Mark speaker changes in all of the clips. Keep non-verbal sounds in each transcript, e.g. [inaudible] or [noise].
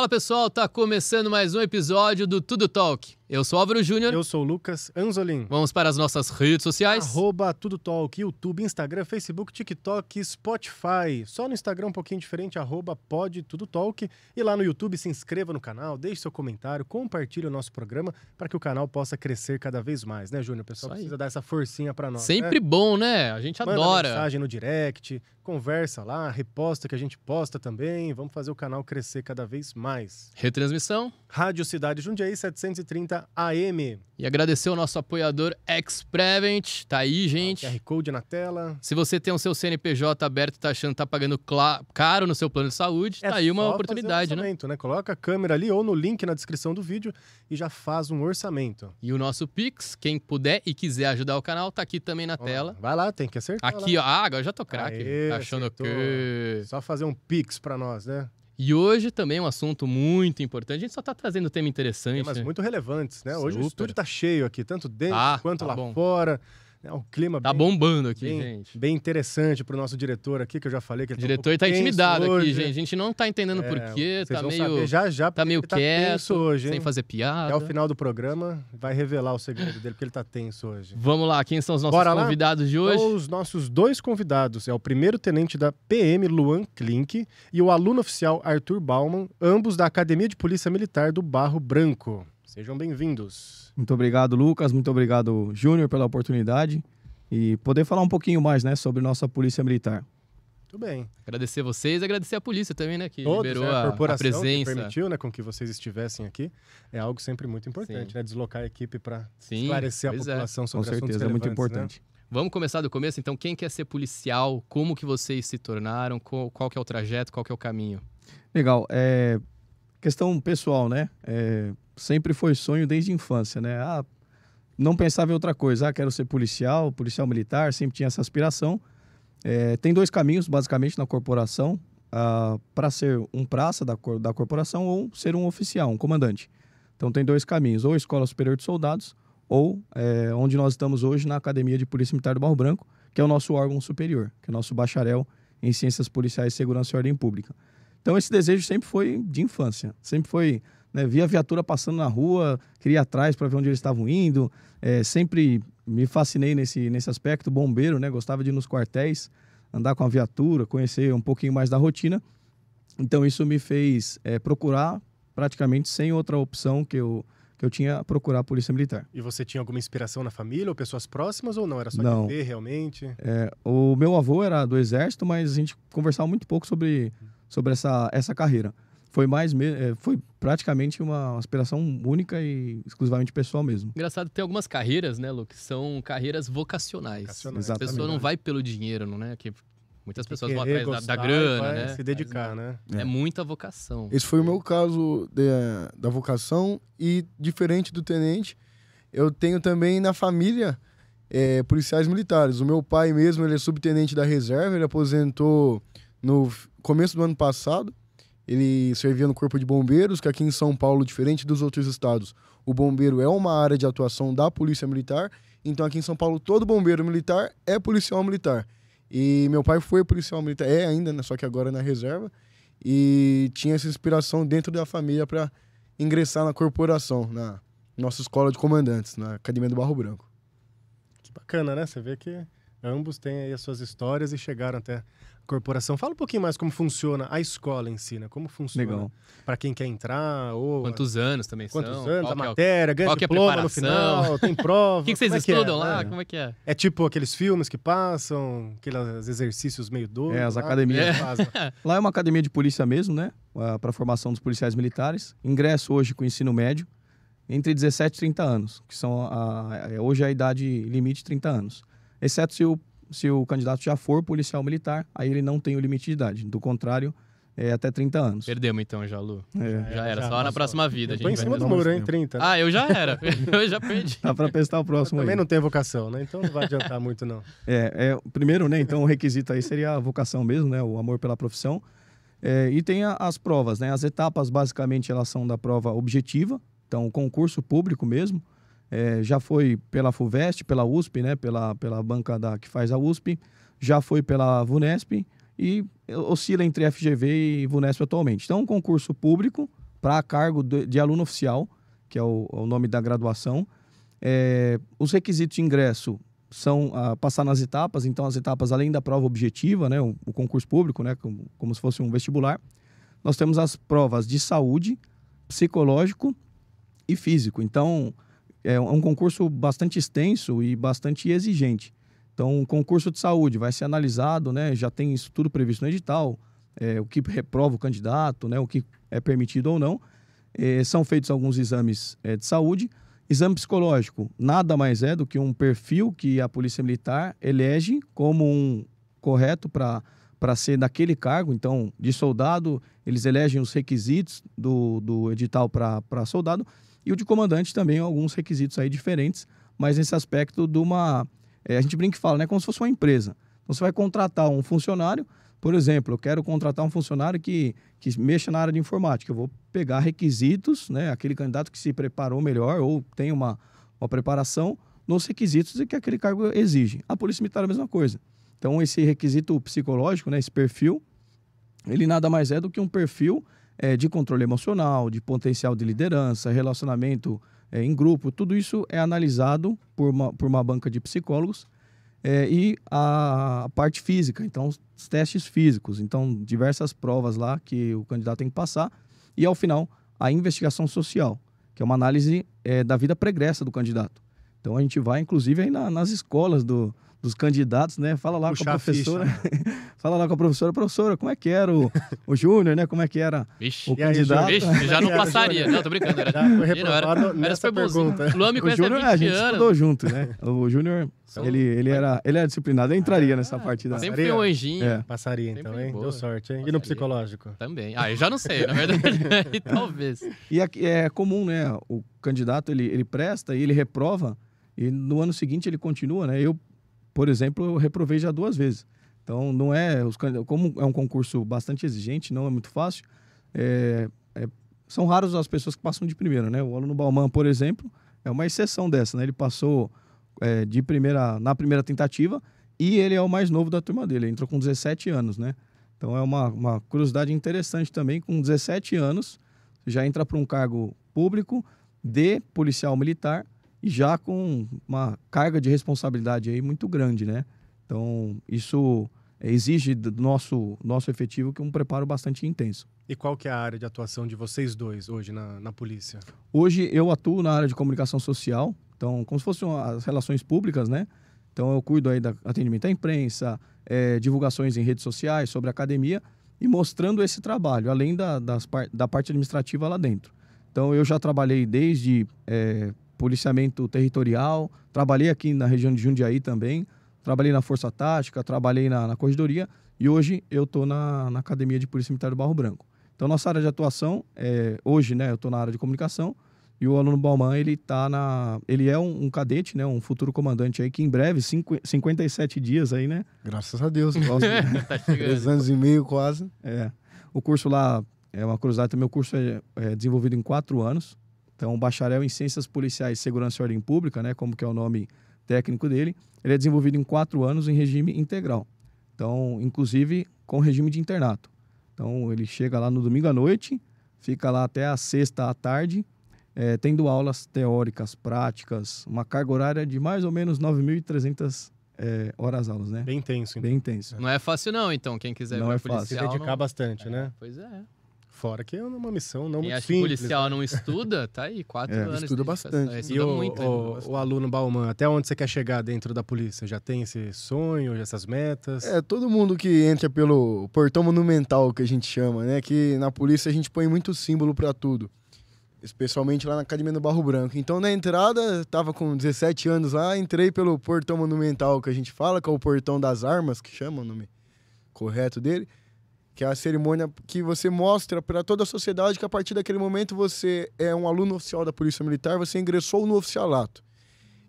Speaker 1: Fala pessoal, tá começando mais um episódio do Tudo Talk. Eu sou Álvaro Júnior. Eu sou Lucas Anzolin. Vamos para as nossas redes sociais. Arroba Tudo Talk, YouTube, Instagram, Facebook,
Speaker 2: TikTok, Spotify. Só no Instagram um pouquinho diferente, arroba E lá no YouTube se inscreva no canal, deixe seu comentário, compartilhe o nosso programa para que o canal possa crescer cada vez mais, né, Júnior? O pessoal precisa dar essa forcinha para nós. Sempre né?
Speaker 1: bom, né? A gente Manda adora. mensagem no
Speaker 2: direct, conversa lá, reposta que a gente posta também. Vamos fazer o canal crescer cada vez
Speaker 1: mais. Retransmissão? Rádio Cidade Jundiaí, 730 AM. E agradecer o nosso apoiador Exprevent, tá aí, tá gente. QR Code na tela. Se você tem o seu CNPJ aberto e tá achando que tá pagando caro no seu plano de saúde, é tá aí uma oportunidade, né? né? Coloca a câmera
Speaker 2: ali ou no link na descrição do vídeo e já faz um orçamento.
Speaker 1: E o nosso Pix, quem puder e quiser ajudar o canal, tá aqui também na tela. Vai lá, tem que acertar. Aqui, lá. ó. Ah, agora já tô craque. Tá achando acertou. que. Só fazer um Pix pra nós, né? E hoje também é um assunto muito importante. A gente só está trazendo tema interessante. Temas né? muito
Speaker 2: relevantes, né? Hoje o estúdio está cheio aqui, tanto
Speaker 1: dentro ah, quanto tá lá bom.
Speaker 2: fora. É o clima tá bem, bombando
Speaker 1: aqui, bem, gente.
Speaker 2: Bem interessante pro nosso diretor aqui, que eu já falei que ele o diretor tá, um tá intimidado hoje. aqui, gente. A
Speaker 1: gente não tá entendendo é, por quê, tá meio saber. já
Speaker 2: já tá meio tá quieto, tá hoje, sem fazer piada. Até o final do programa vai revelar o segredo dele porque ele tá tenso hoje. Vamos lá, quem são os nossos Bora convidados lá? de hoje? Os nossos dois convidados é o primeiro tenente da PM Luan Klink e o aluno oficial Arthur Bauman, ambos da Academia de Polícia
Speaker 3: Militar do Barro Branco.
Speaker 2: Sejam bem-vindos.
Speaker 3: Muito obrigado, Lucas. Muito obrigado, Júnior, pela oportunidade e poder falar um pouquinho mais, né, sobre nossa Polícia Militar. Muito bem.
Speaker 1: Agradecer vocês, agradecer a polícia também, né, que Todos, liberou né? a, a, a, presença. permitiu,
Speaker 2: né, com que vocês estivessem aqui. É algo sempre muito importante, Sim. né, deslocar a equipe para
Speaker 3: esclarecer a é. população é. sobre com certeza, é muito né? importante.
Speaker 1: Né? Vamos começar do começo, então, quem quer ser policial, como que vocês se tornaram, qual, qual que é o trajeto, qual que é o caminho?
Speaker 3: Legal, é... Questão pessoal, né? É, sempre foi sonho desde a infância, né? Ah, não pensava em outra coisa. Ah, quero ser policial, policial militar, sempre tinha essa aspiração. É, tem dois caminhos, basicamente, na corporação, ah, para ser um praça da, cor, da corporação ou ser um oficial, um comandante. Então tem dois caminhos, ou Escola Superior de Soldados, ou é, onde nós estamos hoje, na Academia de Polícia Militar do Barro Branco, que é o nosso órgão superior, que é o nosso bacharel em Ciências Policiais, Segurança e Ordem Pública. Então esse desejo sempre foi de infância, sempre foi né, via viatura passando na rua, queria atrás para ver onde eles estavam indo. É, sempre me fascinei nesse, nesse aspecto, bombeiro, né? Gostava de ir nos quartéis, andar com a viatura, conhecer um pouquinho mais da rotina. Então isso me fez é, procurar praticamente sem outra opção que eu que eu tinha procurar a polícia militar. E você tinha
Speaker 2: alguma inspiração na família ou pessoas próximas ou não? Era só não. ver realmente?
Speaker 3: É, o meu avô era do exército, mas a gente conversava muito pouco sobre, sobre essa, essa carreira foi mais eh, foi praticamente uma aspiração única e exclusivamente pessoal mesmo.
Speaker 1: Engraçado, tem algumas carreiras, né, Lu, que são carreiras vocacionais. vocacionais. Exatamente. A pessoa não vai pelo dinheiro, não é? Que muitas pessoas vão atrás da, da, grana, né? Se dedicar, né? É. é. muita vocação. Esse
Speaker 4: foi o meu caso de, eh, da vocação e diferente do tenente, eu tenho também na família é, policiais militares. O meu pai mesmo, ele é subtenente da reserva, ele aposentou no começo do ano passado ele servia no Corpo de Bombeiros, que aqui em São Paulo, diferente dos outros estados, o bombeiro é uma área de atuação da Polícia Militar. Então aqui em São Paulo, todo bombeiro militar é policial militar. E meu pai foi policial militar, é ainda, né? só que agora é na reserva. E tinha essa inspiração dentro da família para ingressar na corporação, na nossa escola de comandantes, na Academia do Barro Branco.
Speaker 2: Que bacana, né? Você vê que ambos têm aí as suas histórias e chegaram até corporação. Fala um pouquinho mais como funciona a escola em si, né? Como funciona para quem quer entrar ou
Speaker 1: quantos anos também quantos são? anos? Qual a é matéria, ganha é diploma é no final, tem [laughs]
Speaker 2: prova. O que, que, vocês é, é estudam que lá? Como é que é? É tipo aqueles filmes que passam, aqueles exercícios meio doidos. É as lá, né? academias. Né?
Speaker 3: [laughs] lá é uma academia de polícia mesmo, né? Ah, para formação dos policiais militares. Ingresso hoje com ensino médio entre 17 e 30 anos, que são a, hoje é a idade limite 30 anos. Exceto se o se o candidato já for policial militar, aí ele não tem o limite de idade. Do contrário, é até 30 anos. Perdemos então, já, Lu. É. Já era, já, só já, na próxima vida. Eu tô em cima do muro, hein? 30. Ah, eu já era. [laughs] eu já perdi. Dá pra testar o próximo eu também aí.
Speaker 2: não tem vocação, né? Então não vai adiantar muito, não.
Speaker 3: É, é, primeiro, né? Então o requisito aí seria a vocação mesmo, né? O amor pela profissão. É, e tem a, as provas, né? As etapas, basicamente, elas são da prova objetiva. Então, concurso público mesmo. É, já foi pela FUVEST, pela USP, né? Pela, pela banca da, que faz a USP. Já foi pela VUNESP e oscila entre FGV e VUNESP atualmente. Então, é um concurso público para cargo de, de, aluno oficial, que é o, o nome da graduação. É, os requisitos de ingresso são ah, passar nas etapas, então as etapas além da prova objetiva, né, o, o concurso público, né, como, como, se fosse um vestibular, nós temos as provas de saúde, psicológico e físico. Então, é, é um concurso bastante extenso e bastante exigente. Então, o concurso de saúde vai ser analisado, né? Já tem isso tudo previsto no edital, é, o que reprova o candidato, né? O que é permitido ou não. É, são feitos alguns exames é, de saúde. Exame psicológico nada mais é do que um perfil que a Polícia Militar elege como um correto para para ser daquele cargo. Então, de soldado, eles elegem os requisitos do, do edital para soldado e o de comandante também alguns requisitos aí diferentes, mas nesse aspecto de uma. É, a gente brinca e fala, né? Como se fosse uma empresa. Então você vai contratar um funcionário, por exemplo, eu quero contratar um funcionário que, que mexa na área de informática. Eu vou pegar requisitos, né? Aquele candidato que se preparou melhor ou tem uma, uma preparação nos requisitos que aquele cargo exige. A Polícia Militar é a mesma coisa. Então, esse requisito psicológico, né, esse perfil, ele nada mais é do que um perfil é, de controle emocional, de potencial de liderança, relacionamento é, em grupo, tudo isso é analisado por uma, por uma banca de psicólogos é, e a, a parte física, então os testes físicos, então diversas provas lá que o candidato tem que passar e ao final a investigação social, que é uma análise é, da vida pregressa do candidato. Então a gente vai inclusive aí na, nas escolas do, dos candidatos, né? Fala lá com a professora. A ficha, né? [laughs] Fala lá com a professora, professora, como é que era o, o Júnior, né? Como é que era Vixe, o candidato? Aí, Vixe, já não passaria. Não, tô
Speaker 1: brincando. Era, já foi reprovado era, nessa era pergunta. Luan me o Júnior, a gente anos. estudou
Speaker 3: junto, né? O Júnior, então, ele, ele, era, ele era é disciplinado, entraria ah, nessa partida. Sempre foi um anjinho. É. Passaria, então, hein? Boa. Deu sorte, hein? Passaria. E no psicológico?
Speaker 1: Também. Ah, eu já não sei, na verdade. [laughs] [laughs] talvez.
Speaker 3: E é comum, né? O candidato, ele, ele presta e ele reprova. E no ano seguinte ele continua, né? Eu por exemplo, eu reprovei já duas vezes. Então, não é. Os, como é um concurso bastante exigente, não é muito fácil, é, é, são raros as pessoas que passam de primeira, né? O aluno Balman, por exemplo, é uma exceção dessa, né? Ele passou é, de primeira, na primeira tentativa e ele é o mais novo da turma dele, ele entrou com 17 anos, né? Então, é uma, uma curiosidade interessante também, com 17 anos, já entra para um cargo público de policial militar e já com uma carga de responsabilidade aí muito grande, né? Então, isso exige do nosso, nosso efetivo que é um preparo bastante intenso.
Speaker 2: E qual que é a área de atuação de vocês dois hoje na, na polícia?
Speaker 3: Hoje eu atuo na área de comunicação social, então como se fossem as relações públicas, né? Então eu cuido aí do atendimento à imprensa, é, divulgações em redes sociais sobre academia e mostrando esse trabalho, além da, das, da parte administrativa lá dentro. Então eu já trabalhei desde é, policiamento territorial, trabalhei aqui na região de Jundiaí também, trabalhei na Força Tática, trabalhei na, na Corredoria e hoje eu estou na, na, Academia de Polícia Militar do Barro Branco. Então, nossa área de atuação, é, hoje né, eu estou na área de comunicação e o aluno Bauman, ele tá na, ele é um, um, cadete, né, um futuro comandante aí que em breve, cinco, 57 dias aí, né? Graças a Deus. Quase, né? [laughs] [laughs] tá Três anos e meio quase. É. O curso lá, é uma cruzada. Meu curso é, é desenvolvido em quatro anos, então, bacharel em Ciências Policiais Segurança e Ordem Pública, né, como que é o nome técnico dele, ele é desenvolvido em quatro anos em regime integral. Então, inclusive com regime de internato. Então, ele chega lá no domingo à noite, fica lá até a sexta à tarde, é, tendo aulas teóricas, práticas, uma carga horária de mais ou menos 9.300 é, horas aulas, né? Bem intenso. Então. Bem intenso.
Speaker 1: Não é fácil não, então, quem quiser não é policial, fácil. Se dedicar não... bastante, é, né? Pois é
Speaker 3: fora, que é uma missão não
Speaker 2: e muito acho simples. E policial
Speaker 1: né? não estuda, tá aí, quatro é, anos. Estuda bastante. Estuda e o, muito,
Speaker 2: o, o, aluno Bauman, até onde você quer chegar dentro da polícia? Já tem esse sonho, essas metas? É,
Speaker 4: todo mundo que entra pelo portão monumental, que a gente chama, né? Que na polícia a gente põe muito símbolo para tudo. Especialmente lá na Academia do Barro Branco. Então, na entrada, tava com 17 anos lá, entrei pelo portão monumental que a gente fala, que é o portão das armas, que chama o nome correto dele que é a cerimônia que você mostra para toda a sociedade que a partir daquele momento você é um aluno oficial da Polícia Militar, você ingressou no oficialato.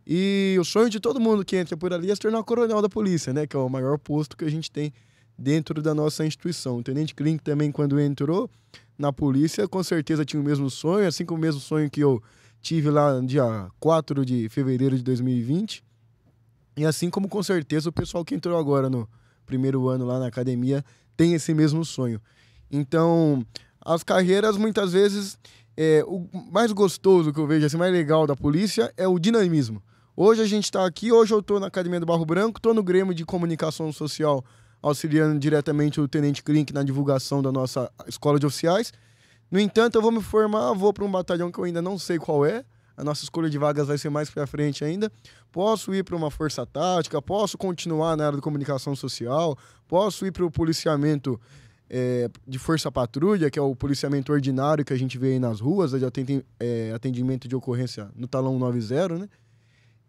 Speaker 4: E o sonho de todo mundo que entra por ali é se tornar coronel da polícia, né? Que é o maior posto que a gente tem dentro da nossa instituição. O Tenente Klink também, quando entrou na polícia, com certeza tinha o mesmo sonho, assim como o mesmo sonho que eu tive lá no dia 4 de fevereiro de 2020. E assim como com certeza o pessoal que entrou agora no primeiro ano lá na academia tem esse mesmo sonho. Então, as carreiras muitas vezes é, o mais gostoso que eu vejo, assim, mais legal da polícia é o dinamismo. Hoje a gente está aqui, hoje eu estou na Academia do Barro Branco, estou no Grêmio de Comunicação Social, auxiliando diretamente o Tenente Klink na divulgação da nossa escola de oficiais. No entanto, eu vou me formar, vou para um batalhão que eu ainda não sei qual é, a nossa escolha de vagas vai ser mais para frente ainda. Posso ir para uma força tática, posso continuar na área de comunicação social, posso ir para o policiamento é, de força patrulha, que é o policiamento ordinário que a gente vê aí nas ruas, de eh, atendimento de ocorrência no talão 90, né?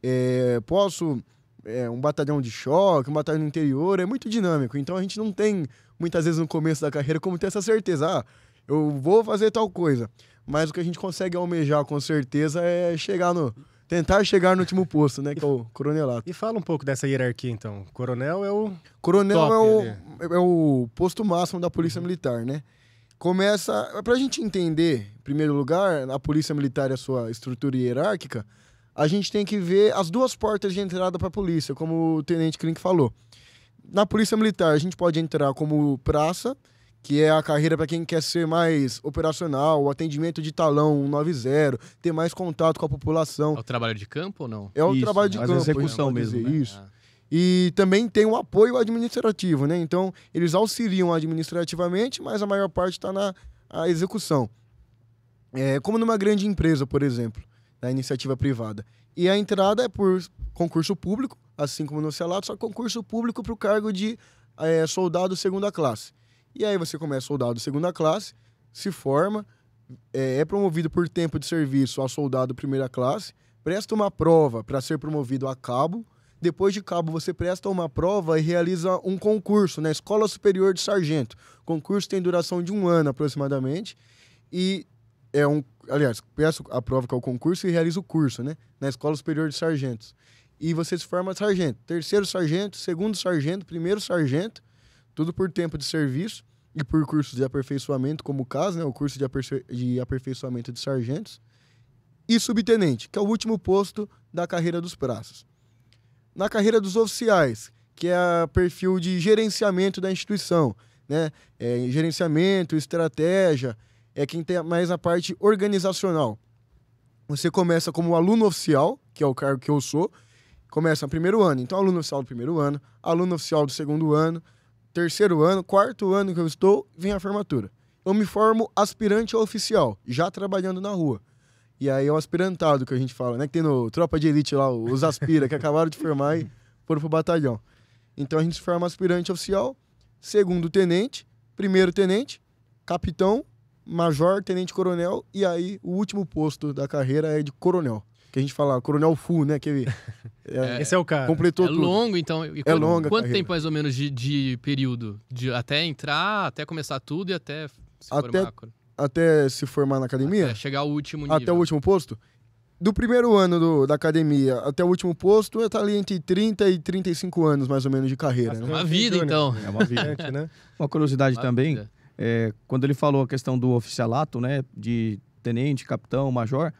Speaker 4: É, posso é, um batalhão de choque, um batalhão interior, é muito dinâmico. Então a gente não tem, muitas vezes no começo da carreira, como ter essa certeza. Ah, eu vou fazer tal coisa. Mas o que a gente consegue almejar com certeza é chegar no. Tentar chegar no último posto, né? Que é o coronelato. E fala um pouco dessa hierarquia, então. Coronel é o. Coronel top, é, o, é o posto máximo da Polícia uhum. Militar, né? Começa. Pra gente entender, em primeiro lugar, a Polícia Militar e a sua estrutura hierárquica, a gente tem que ver as duas portas de entrada para a polícia, como o Tenente Klink falou. Na Polícia Militar, a gente pode entrar como praça, que é a carreira para quem quer ser mais operacional, o atendimento de talão 90, ter mais contato com a população. É
Speaker 1: o trabalho de campo ou não? É o isso, trabalho
Speaker 4: de campo. execução é, mesmo. Né? Isso. Ah. E também tem o apoio administrativo, né? Então, eles auxiliam administrativamente, mas a maior parte está na execução. É, como numa grande empresa, por exemplo, da iniciativa privada. E a entrada é por concurso público, assim como no Celato, só concurso público para o cargo de é, soldado segunda classe. E aí você começa soldado segunda classe, se forma, é, é promovido por tempo de serviço a soldado primeira classe, presta uma prova para ser promovido a cabo. Depois de cabo, você presta uma prova e realiza um concurso na Escola Superior de Sargento. O concurso tem duração de um ano aproximadamente. E é um. Aliás, peço a prova que é o concurso e realiza o curso, né? Na Escola Superior de Sargentos. E você se forma sargento. Terceiro sargento, segundo sargento, primeiro sargento. Tudo por tempo de serviço e por cursos de aperfeiçoamento, como o caso, né, o curso de, aperfei de aperfeiçoamento de sargentos, e subtenente, que é o último posto da carreira dos praças. Na carreira dos oficiais, que é o perfil de gerenciamento da instituição, né, é, gerenciamento, estratégia, é quem tem mais a parte organizacional. Você começa como aluno oficial, que é o cargo que eu sou, começa no primeiro ano. Então, aluno oficial do primeiro ano, aluno oficial do segundo ano, terceiro ano, quarto ano que eu estou, vem a formatura. Eu me formo aspirante oficial, já trabalhando na rua. E aí é o aspirantado que a gente fala, né? Que tem no Tropa de Elite lá, os aspira, que acabaram de formar e [laughs] foram pro batalhão. Então a gente se forma aspirante oficial, segundo tenente, primeiro tenente, capitão, major, tenente coronel, e aí o último posto da carreira é de coronel que a gente fala, Coronel Fu, né? Que [laughs]
Speaker 1: é, é, Esse é o cara. Completou é tudo. longo, então. E é longa. Quanto carreira. tempo mais ou menos de, de período? De, até entrar, até começar tudo e até se até, formar?
Speaker 4: Até se formar na
Speaker 1: academia? Até chegar ao último nível. Até o
Speaker 4: último posto? Do primeiro ano do, da academia até o último
Speaker 3: posto, tá ali entre 30 e 35 anos, mais ou menos, de carreira. Né? É uma vida, então. É uma vida, [laughs] né? Uma curiosidade uma também, é, quando ele falou a questão do oficialato, né? De tenente, capitão, major,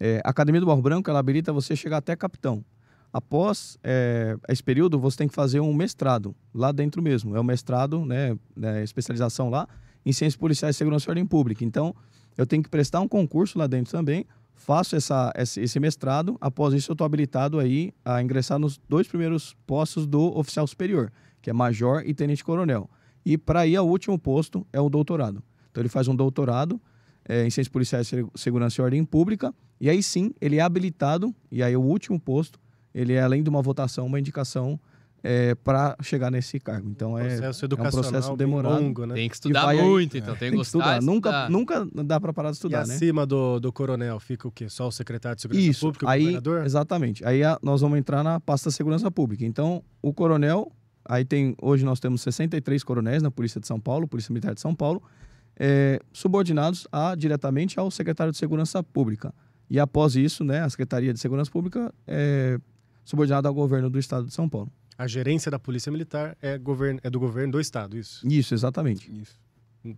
Speaker 3: é, a Academia do Barro Branco ela habilita você chegar até capitão. Após é, esse período, você tem que fazer um mestrado lá dentro mesmo. É o um mestrado, né, né, especialização lá em ciências policiais e segurança e ordem pública. Então, eu tenho que prestar um concurso lá dentro também. Faço essa, esse mestrado. Após isso, eu estou habilitado aí a ingressar nos dois primeiros postos do oficial superior, que é major e tenente coronel. E para ir ao último posto é o doutorado. Então, ele faz um doutorado é, ciências policiais, segurança e ordem pública. E aí sim, ele é habilitado, e aí o último posto, ele é além de uma votação, uma indicação é, para chegar nesse cargo. Então é, é um processo demorado. Longo, né? Tem que estudar muito, então é, tem, tem que gostar. Estudar. Nunca, nunca dá para parar de estudar. E né?
Speaker 2: acima do, do coronel fica o quê? Só o secretário de Segurança Isso. Pública, o aí,
Speaker 3: governador? Exatamente. Aí a, ah, nós vamos entrar na pasta da Segurança Pública. Então o coronel, aí tem hoje nós temos 63 coronéis na Polícia de São Paulo, Polícia Militar de São Paulo, é, subordinados a, diretamente ao secretário de Segurança Pública. E após isso, né, a Secretaria de Segurança Pública é subordinada ao governo do Estado de São Paulo.
Speaker 2: A gerência da Polícia Militar é, é do governo do Estado, isso?
Speaker 3: Isso, exatamente. Isso.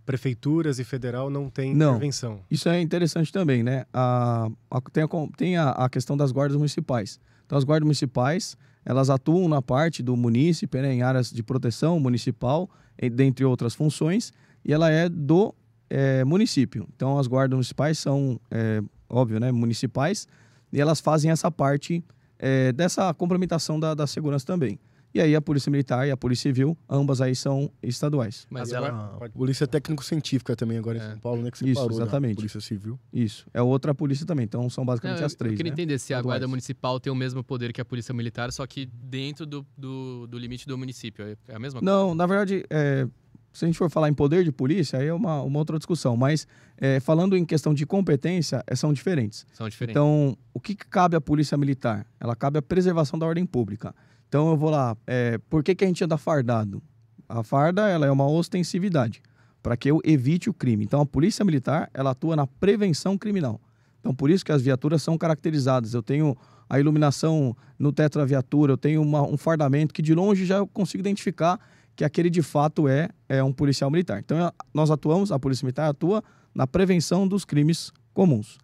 Speaker 2: Prefeituras e federal não tem não. intervenção.
Speaker 3: Isso é interessante também, né? A, a tem, a, tem a, a questão das guardas municipais. Então, as guardas municipais, elas atuam na parte do munícipe, né, em áreas de proteção municipal, dentre outras funções, e ela é do é, município. Então, as guardas municipais são, é, óbvio, né, municipais, e elas fazem essa parte é, dessa complementação da, da segurança também. E aí a Polícia Militar e a Polícia Civil, ambas aí são estaduais. Mas ela... Pode... Polícia Técnico-Científica também agora em é. São Paulo, né? Que Isso, parou, né, exatamente. Né? Polícia Civil. Isso. É outra polícia também. Então são basicamente Não, as três, Eu queria né? entender se estaduais. a Guarda
Speaker 1: Municipal tem o mesmo poder que a Polícia Militar, só que dentro do, do, do limite do município. É, é a mesma coisa? Não, na verdade,
Speaker 3: é, se a gente for falar em poder de polícia, aí é uma, uma outra discussão. Mas é, falando em questão de competência, é, são diferentes. São diferentes. Então, o que, que cabe à polícia militar? Ela cabe à preservação da ordem pública. Então, eu vou lá. É, por que, que a gente anda fardado? A farda ela é uma ostensividade para que eu evite o crime. Então, a polícia militar ela atua na prevenção criminal. Então, por isso que as viaturas são caracterizadas. Eu tenho a iluminação no teto da viatura, eu tenho uma, um fardamento que de longe já eu consigo identificar que aquele de fato é, é um policial militar. Então, é, nós atuamos, a Polícia Militar atua na prevenção dos crimes comuns.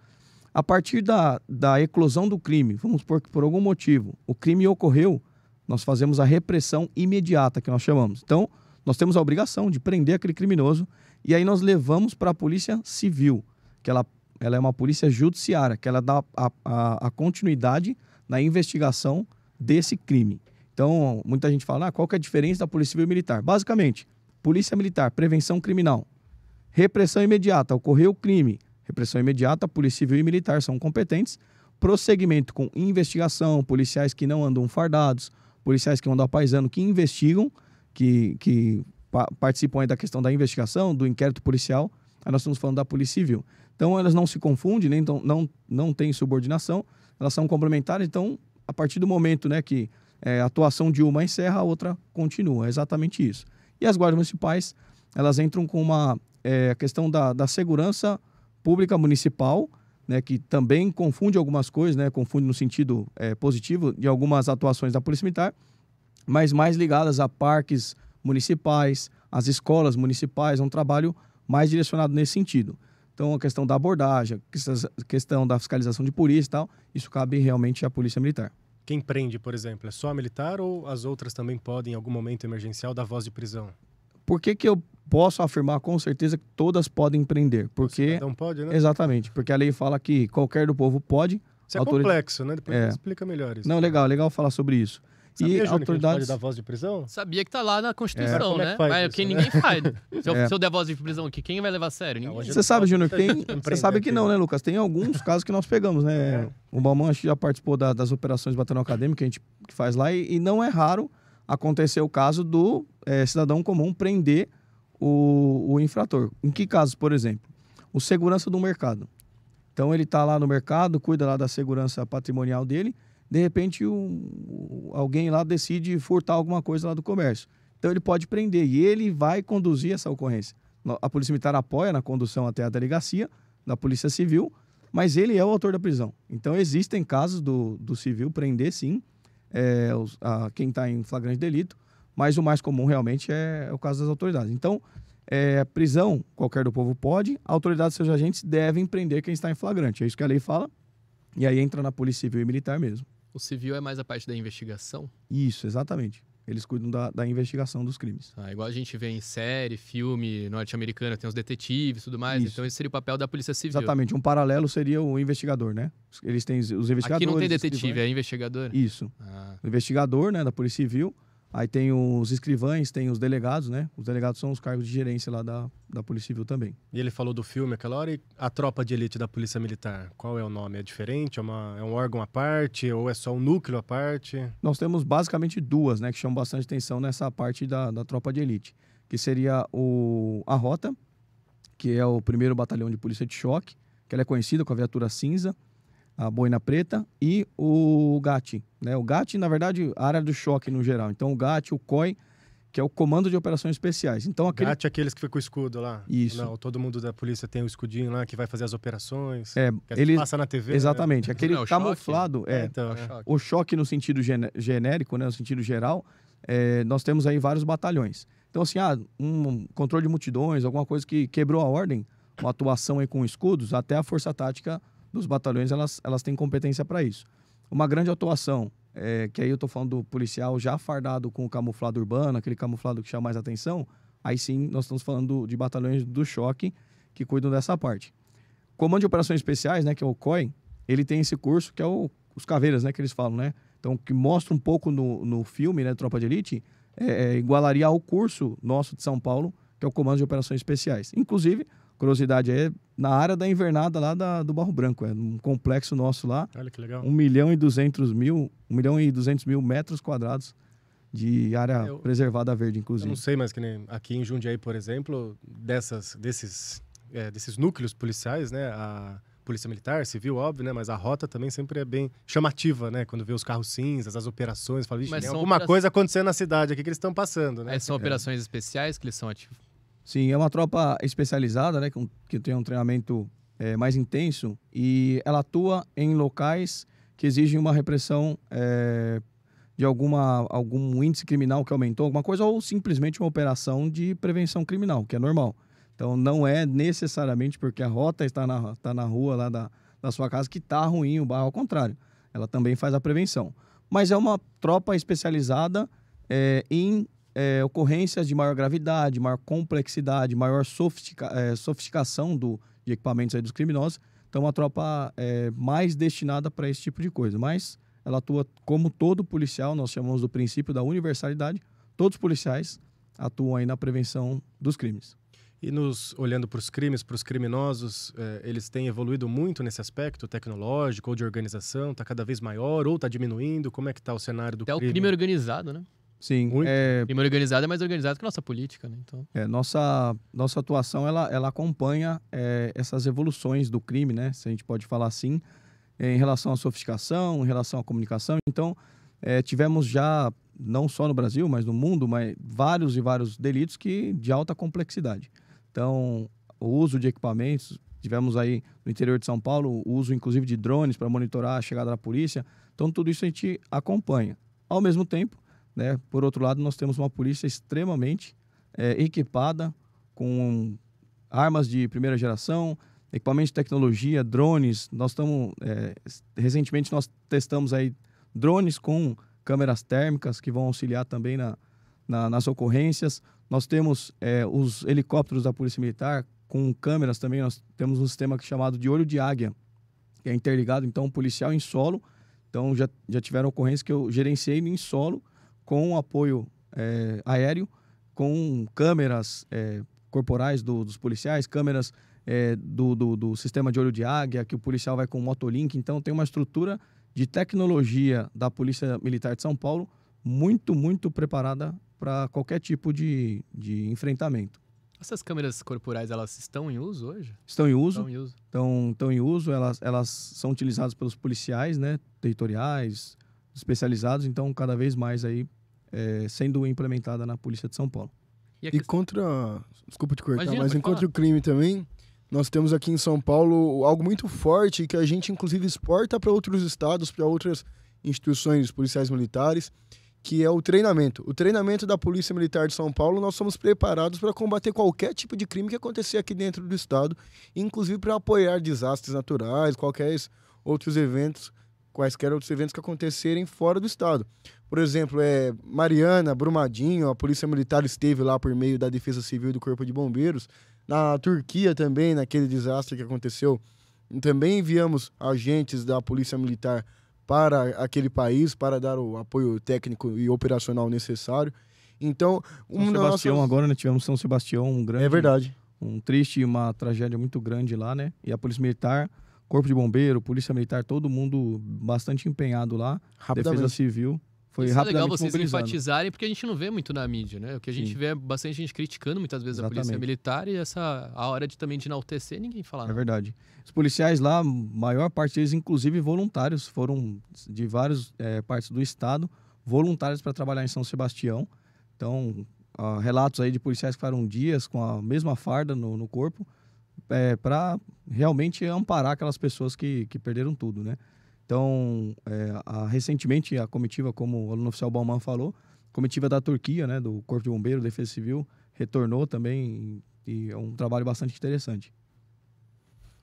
Speaker 3: A partir da, da eclosão do crime, vamos supor que por algum motivo o crime ocorreu, nós fazemos a repressão imediata, que nós chamamos. Então, nós temos a obrigação de prender aquele criminoso e aí nós levamos para a Polícia Civil, que ela, ela é uma polícia judiciária, que ela dá a, a, a continuidade na investigação desse crime. Então, muita gente fala, ah, qual que é a diferença da polícia civil e militar? Basicamente, polícia militar, prevenção criminal. Repressão imediata, ocorreu o crime. Repressão imediata, polícia civil e militar são competentes. Prosseguimento com investigação, policiais que não andam fardados, policiais que andam paisano, que investigam, que, que pa participam da questão da investigação, do inquérito policial. Aí nós estamos falando da polícia civil. Então, elas não se confundem, nem não, não têm subordinação, elas são complementares. Então, a partir do momento né, que é, atuação de uma encerra, a outra continua. É exatamente isso. E as guardas municipais, elas entram com uma é, questão da, da segurança pública municipal, né, que também confunde algumas coisas, né, confunde no sentido é, positivo de algumas atuações da Polícia Militar, mas mais ligadas a parques municipais, às escolas municipais, é um trabalho mais direcionado nesse sentido. Então, a questão da abordagem, a questão da fiscalização de polícia e tal, isso cabe realmente à Polícia Militar. Quem
Speaker 2: prende, por exemplo, é só a militar ou as outras também podem, em algum momento emergencial, dar voz de prisão?
Speaker 3: Por que, que eu posso afirmar com certeza que todas podem prender? Porque. Não pode, né? Exatamente, porque a lei fala que qualquer do povo pode. Isso é complexo, né? Depois é. explica melhor isso. Não, legal, legal falar sobre isso. Sabia, e Júnior, autoridades... pode
Speaker 1: voz de prisão? Sabia que tá lá na Constituição, é. né? É que Mas isso, que né? ninguém faz. [laughs] se, eu, é. se, eu, der voz de prisão aqui, quem vai levar a sério? Ninguém. Você sabe, Júnior, tem... Você sabe que não,
Speaker 3: né? né, Lucas? Tem alguns casos que nós pegamos, né? É. O Balmão já participou da, das operações do Batalhão Acadêmico que a gente faz lá e, e não é raro acontecer o caso do é, cidadão comum prender o, o infrator. Em que casos, por exemplo? O segurança do mercado. Então ele está lá no mercado, cuida lá da segurança patrimonial dele de repente um, alguém lá decide furtar alguma coisa lá do comércio. Então ele pode prender e ele vai conduzir essa ocorrência. A Polícia Militar apoia na condução até a delegacia da Polícia Civil, mas ele é o autor da prisão. Então existem casos do, do civil prender sim é, os, a, quem está em flagrante delito, mas o mais comum realmente é, é o caso das autoridades. Então, é, prisão, qualquer do povo pode, a autoridade e seus agentes devem prender quem está em flagrante. É isso que a lei fala, e aí entra na Polícia Civil e Militar mesmo.
Speaker 1: O civil é mais a parte da investigação?
Speaker 3: Isso, exatamente. Eles cuidam da, da investigação dos crimes.
Speaker 1: Ah, igual a gente vê em série, filme norte-americano, tem os detetives e tudo mais. Isso. Então esse seria o papel da polícia civil. Exatamente. Um
Speaker 3: paralelo seria o investigador, né? Eles têm os investigadores. Aqui não tem detetive, é investigador?
Speaker 1: Isso. Ah. O
Speaker 3: investigador né, da polícia civil Aí tem os escrivães, tem os delegados, né? Os delegados são os cargos de gerência lá da, da Polícia Civil também.
Speaker 2: E ele falou do filme aquela hora e a tropa de elite da Polícia Militar, qual é o nome? É diferente? É, uma, é um órgão à
Speaker 3: parte ou é só um núcleo à parte? Nós temos basicamente duas, né? Que chamam bastante atenção nessa parte da, da tropa de elite. Que seria o, a Rota, que é o primeiro batalhão de polícia de choque, que ela é conhecida com a viatura cinza a boina preta e o GAT. Né? O GAT, na verdade, a área do choque no geral. Então, o GAT, o COI, que é o Comando de Operações Especiais. Então, aquele... GAT
Speaker 2: é aqueles que ficam o escudo lá. Isso. Não, todo mundo da polícia tem o escudinho lá que vai fazer as operações.
Speaker 3: É, ele passa na TV. Né? Exatamente. Né? Aquele Não, é camuflado. Choque. É, é, então, é. Choque. O choque no sentido genérico, né? no sentido geral, é, nós temos aí vários batalhões. Então, assim, ah, um controle de multidões, alguma coisa que quebrou a ordem, uma atuação aí com escudos, até a força tática dos batalhões elas, elas têm competência para isso. Uma grande atuação, é, que aí eu estou falando do policial já fardado com o camuflado urbano, aquele camuflado que chama mais atenção, aí sim nós estamos falando de batalhões do choque que cuidam dessa parte. Comando de Operações Especiais, né, que é o COI, ele tem esse curso que é o, os caveiras, né, que eles falam, né? Então, que mostra um pouco no, no filme, né, Tropa de Elite, é, é, igualaria ao curso nosso de São Paulo, que é o Comando de Operações Especiais. Inclusive, curiosidade aí, na área da invernada lá da, do Barro Branco, é um complexo nosso lá. Olha que legal. 1 milhão e 200 mil, 1 milhão e 200 mil metros quadrados de área eu, preservada verde, inclusive. Eu não
Speaker 2: sei, mas que nem aqui em Jundiaí, por exemplo, dessas, desses, é, desses núcleos policiais, né, a polícia militar, civil, óbvio, né, mas a rota também sempre é bem chamativa, né, quando vê os carros cinzas,
Speaker 3: as operações,
Speaker 2: fala, vixe, tem alguma coisa acontecendo na cidade aqui que eles estão passando, né. são é.
Speaker 1: operações especiais que eles são ativos?
Speaker 3: Sim, é uma tropa especializada, né, que tem um treinamento é, mais intenso e ela atua em locais que exigem uma repressão é, de alguma, algum índice criminal que aumentou, alguma coisa, ou simplesmente uma operação de prevenção criminal, que é normal. Então, não é necessariamente porque a rota está na, está na rua lá da, da sua casa que está ruim o barro, ao contrário. Ela também faz a prevenção. Mas é uma tropa especializada é, em é, ocorrências de maior gravidade, maior complexidade, maior sofistica, é, sofisticação do, de equipamentos aí dos criminosos. Então, uma tropa é, mais destinada para esse tipo de coisa. Mas ela atua como todo policial, nós chamamos do princípio da universalidade. Todos os policiais atuam aí na prevenção
Speaker 2: dos crimes. E nos olhando para os crimes, para os criminosos, é, eles têm evoluído muito nesse aspecto tecnológico ou de organização? Está cada vez maior ou está diminuindo? Como é que está o
Speaker 1: cenário do Até crime? É o crime organizado, né? Sim. Muito. É... Crime organizado é mais organizado que a nossa política, né? Então...
Speaker 3: É, nossa, nossa atuação, ela, ela acompanha é, essas evoluções do crime, né? Se a gente pode falar assim, em relação à sofisticação, em relação à comunicação. Então, é, tivemos já, não só no Brasil, mas no mundo, mas vários e vários delitos que de alta complexidade. Então, o uso de equipamentos, tivemos aí no interior de São Paulo, o uso inclusive de drones para monitorar a chegada da polícia. Então, tudo isso a gente acompanha. Ao mesmo tempo, né? Por outro lado, nós temos uma polícia extremamente é, equipada com armas de primeira geração, equipamentos de tecnologia, drones. Nós estamos é, recentemente nós testamos aí drones com câmeras térmicas que vão auxiliar também na, na nas ocorrências. Nós temos é, os helicópteros da Polícia Militar com câmeras também. Nós temos um sistema é chamado de olho de águia, que é interligado então policial em solo. Então já, já tiveram ocorrências que eu gerenciei em solo com o apoio é, aéreo, com câmeras é, corporais do, dos policiais, câmeras é, do, do, do, sistema de olho de águia, que o policial vai com o motolink. Então, tem uma estrutura de tecnologia da Polícia Militar de São Paulo muito, muito preparada para qualquer tipo de, de enfrentamento.
Speaker 1: Essas câmeras corporais, elas estão em uso hoje? Estão em uso. Estão em uso.
Speaker 3: Estão, estão em uso. Elas, elas são utilizadas pelos policiais, né? Territoriais, especializados. Então, cada vez mais aí é, sendo implementada na Polícia de São Paulo. E, questão... e contra. Desculpa te cortar, Imagina, mas encontra o
Speaker 4: crime também. Nós temos aqui em São Paulo algo muito forte que a gente, inclusive, exporta para outros estados, para outras instituições policiais militares, que é o treinamento. O treinamento da Polícia Militar de São Paulo, nós somos preparados para combater qualquer tipo de crime que acontecer aqui dentro do estado, inclusive para apoiar desastres naturais, qualquer outros eventos quaisquer outros eventos que acontecerem fora do estado. Por exemplo, é Mariana, Brumadinho, a Polícia Militar esteve lá por meio da Defesa Civil e do Corpo de Bombeiros. Na Turquia também, naquele desastre que aconteceu, também enviamos agentes da Polícia Militar para aquele país para dar o apoio técnico e operacional necessário. Então, um São Sebastião nossas...
Speaker 3: agora, né, tivemos São Sebastião, um grande É verdade. Um triste, uma tragédia muito grande lá, né? E a Polícia Militar Corpo de Bombeiro, Polícia Militar, todo mundo bastante empenhado lá. Defesa Civil. Foi Isso é legal vocês enfatizarem,
Speaker 1: porque a gente não vê muito na mídia, né? O que a gente Sim. vê é bastante gente criticando muitas vezes Exatamente. a polícia militar e essa a hora de também de enaltecer, ninguém fala é nada. É verdade.
Speaker 3: Os policiais lá, maior parte deles, inclusive voluntários, foram de várias é, eh, partes do estado, voluntários para trabalhar em São Sebastião. Então, ah, relatos aí de policiais que ficaram dias com a mesma farda no, no corpo é, para realmente amparar aquelas pessoas que, que perderam tudo, né? Então, é, a, recentemente, a comitiva, como o aluno oficial Balman falou, comitiva da Turquia, né, do Corpo de Bombeiros, Defesa Civil, retornou também e é um trabalho bastante interessante.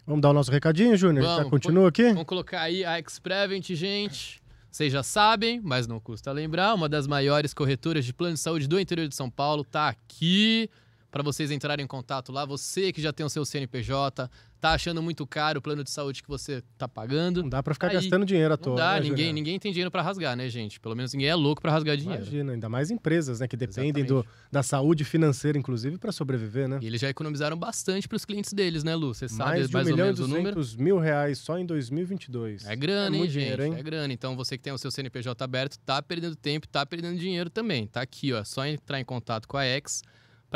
Speaker 3: Vamos dar o nosso recadinho, Júnior? Já continua aqui? Vamos
Speaker 1: colocar aí a Exprevent, gente. Vocês já sabem, mas não custa lembrar, uma das maiores corretoras de plano de saúde do interior de São Paulo está aqui para vocês entrarem em contato lá. Você que já tem o seu CNPJ, tá achando muito caro o plano de saúde que você tá pagando. Não dá para ficar aí, gastando
Speaker 2: dinheiro à toa. Não dá, né, ninguém,
Speaker 1: ninguém tem dinheiro para rasgar, né, gente? Pelo menos ninguém é louco para
Speaker 2: rasgar dinheiro. Imagina, ainda mais empresas, né, que dependem do, da saúde financeira, inclusive,
Speaker 1: para sobreviver, né? E eles já economizaram bastante para os clientes deles, né, Lu? Você sabe mais, de um milhão ou menos o número?
Speaker 2: mil reais só em 2022. É grana, é hein, gente? Dinheiro, hein? É
Speaker 1: grana. Então, você que tem o seu CNPJ aberto, tá perdendo tempo, tá perdendo dinheiro também. Tá aqui, ó, só entrar em contato com a Ex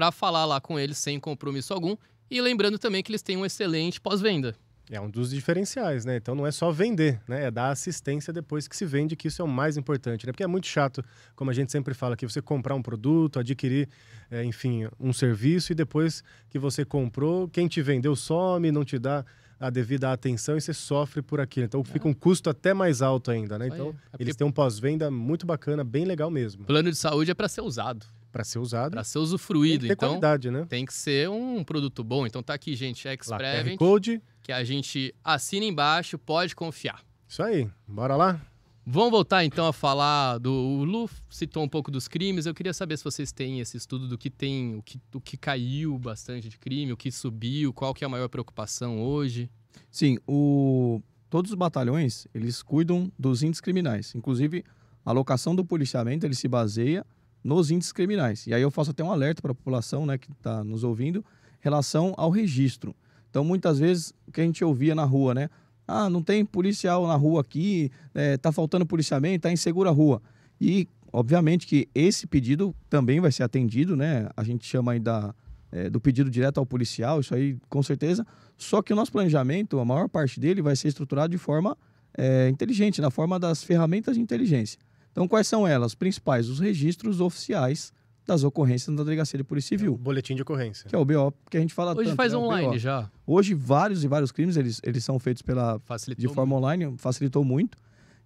Speaker 1: para falar lá com eles sem compromisso algum. E lembrando também que eles têm um excelente pós-venda. É um dos
Speaker 2: diferenciais, né? Então não é só vender, né? É dar assistência depois que se vende, que isso é o mais importante, né? Porque é muito chato, como a gente sempre fala, que você comprar um produto, adquirir, é, enfim, um serviço e depois que você comprou, quem te vendeu some, não te dá a devida atenção e você sofre por aquilo. Então fica é. um custo até mais alto ainda, né? Então é eles têm um pós-venda muito bacana, bem legal mesmo.
Speaker 1: Plano de saúde é para ser usado. Para ser usado. Para ser usufruído. Tem que então, qualidade, né? Tem que ser um produto bom. Então tá aqui, gente, Xprevent. Code. Que a gente assina embaixo, pode confiar. Isso aí. Bora lá? Vamos voltar então a falar do. O Lu citou um pouco dos crimes. Eu queria saber se vocês têm esse estudo do que tem, o que, o que caiu bastante de crime, o que subiu, qual que é a maior preocupação hoje.
Speaker 3: Sim, o... todos os batalhões eles cuidam dos índices criminais. Inclusive, a locação do policiamento ele se baseia nos índices criminais. E aí eu faço até um alerta para a população né, que está nos ouvindo, relação ao registro. Então, muitas vezes, o que a gente ouvia na rua, né? Ah, não tem policial na rua aqui, é, tá faltando policiamento, está insegura a rua. E, obviamente, que esse pedido também vai ser atendido, né? A gente chama aí da, é, do pedido direto ao policial, isso aí com certeza. Só que o nosso planejamento, a maior parte dele vai ser estruturado de forma é, inteligente, na forma das ferramentas de inteligência. Então, quais são elas? Principais, os registros oficiais das ocorrências da Delegacia de Polícia é Civil. É boletim de ocorrência. Que é o BO, que a gente fala Hoje tanto, faz né? online já. Hoje, vários e vários crimes, eles, eles são feitos pela, facilitou de forma muito. online, facilitou muito.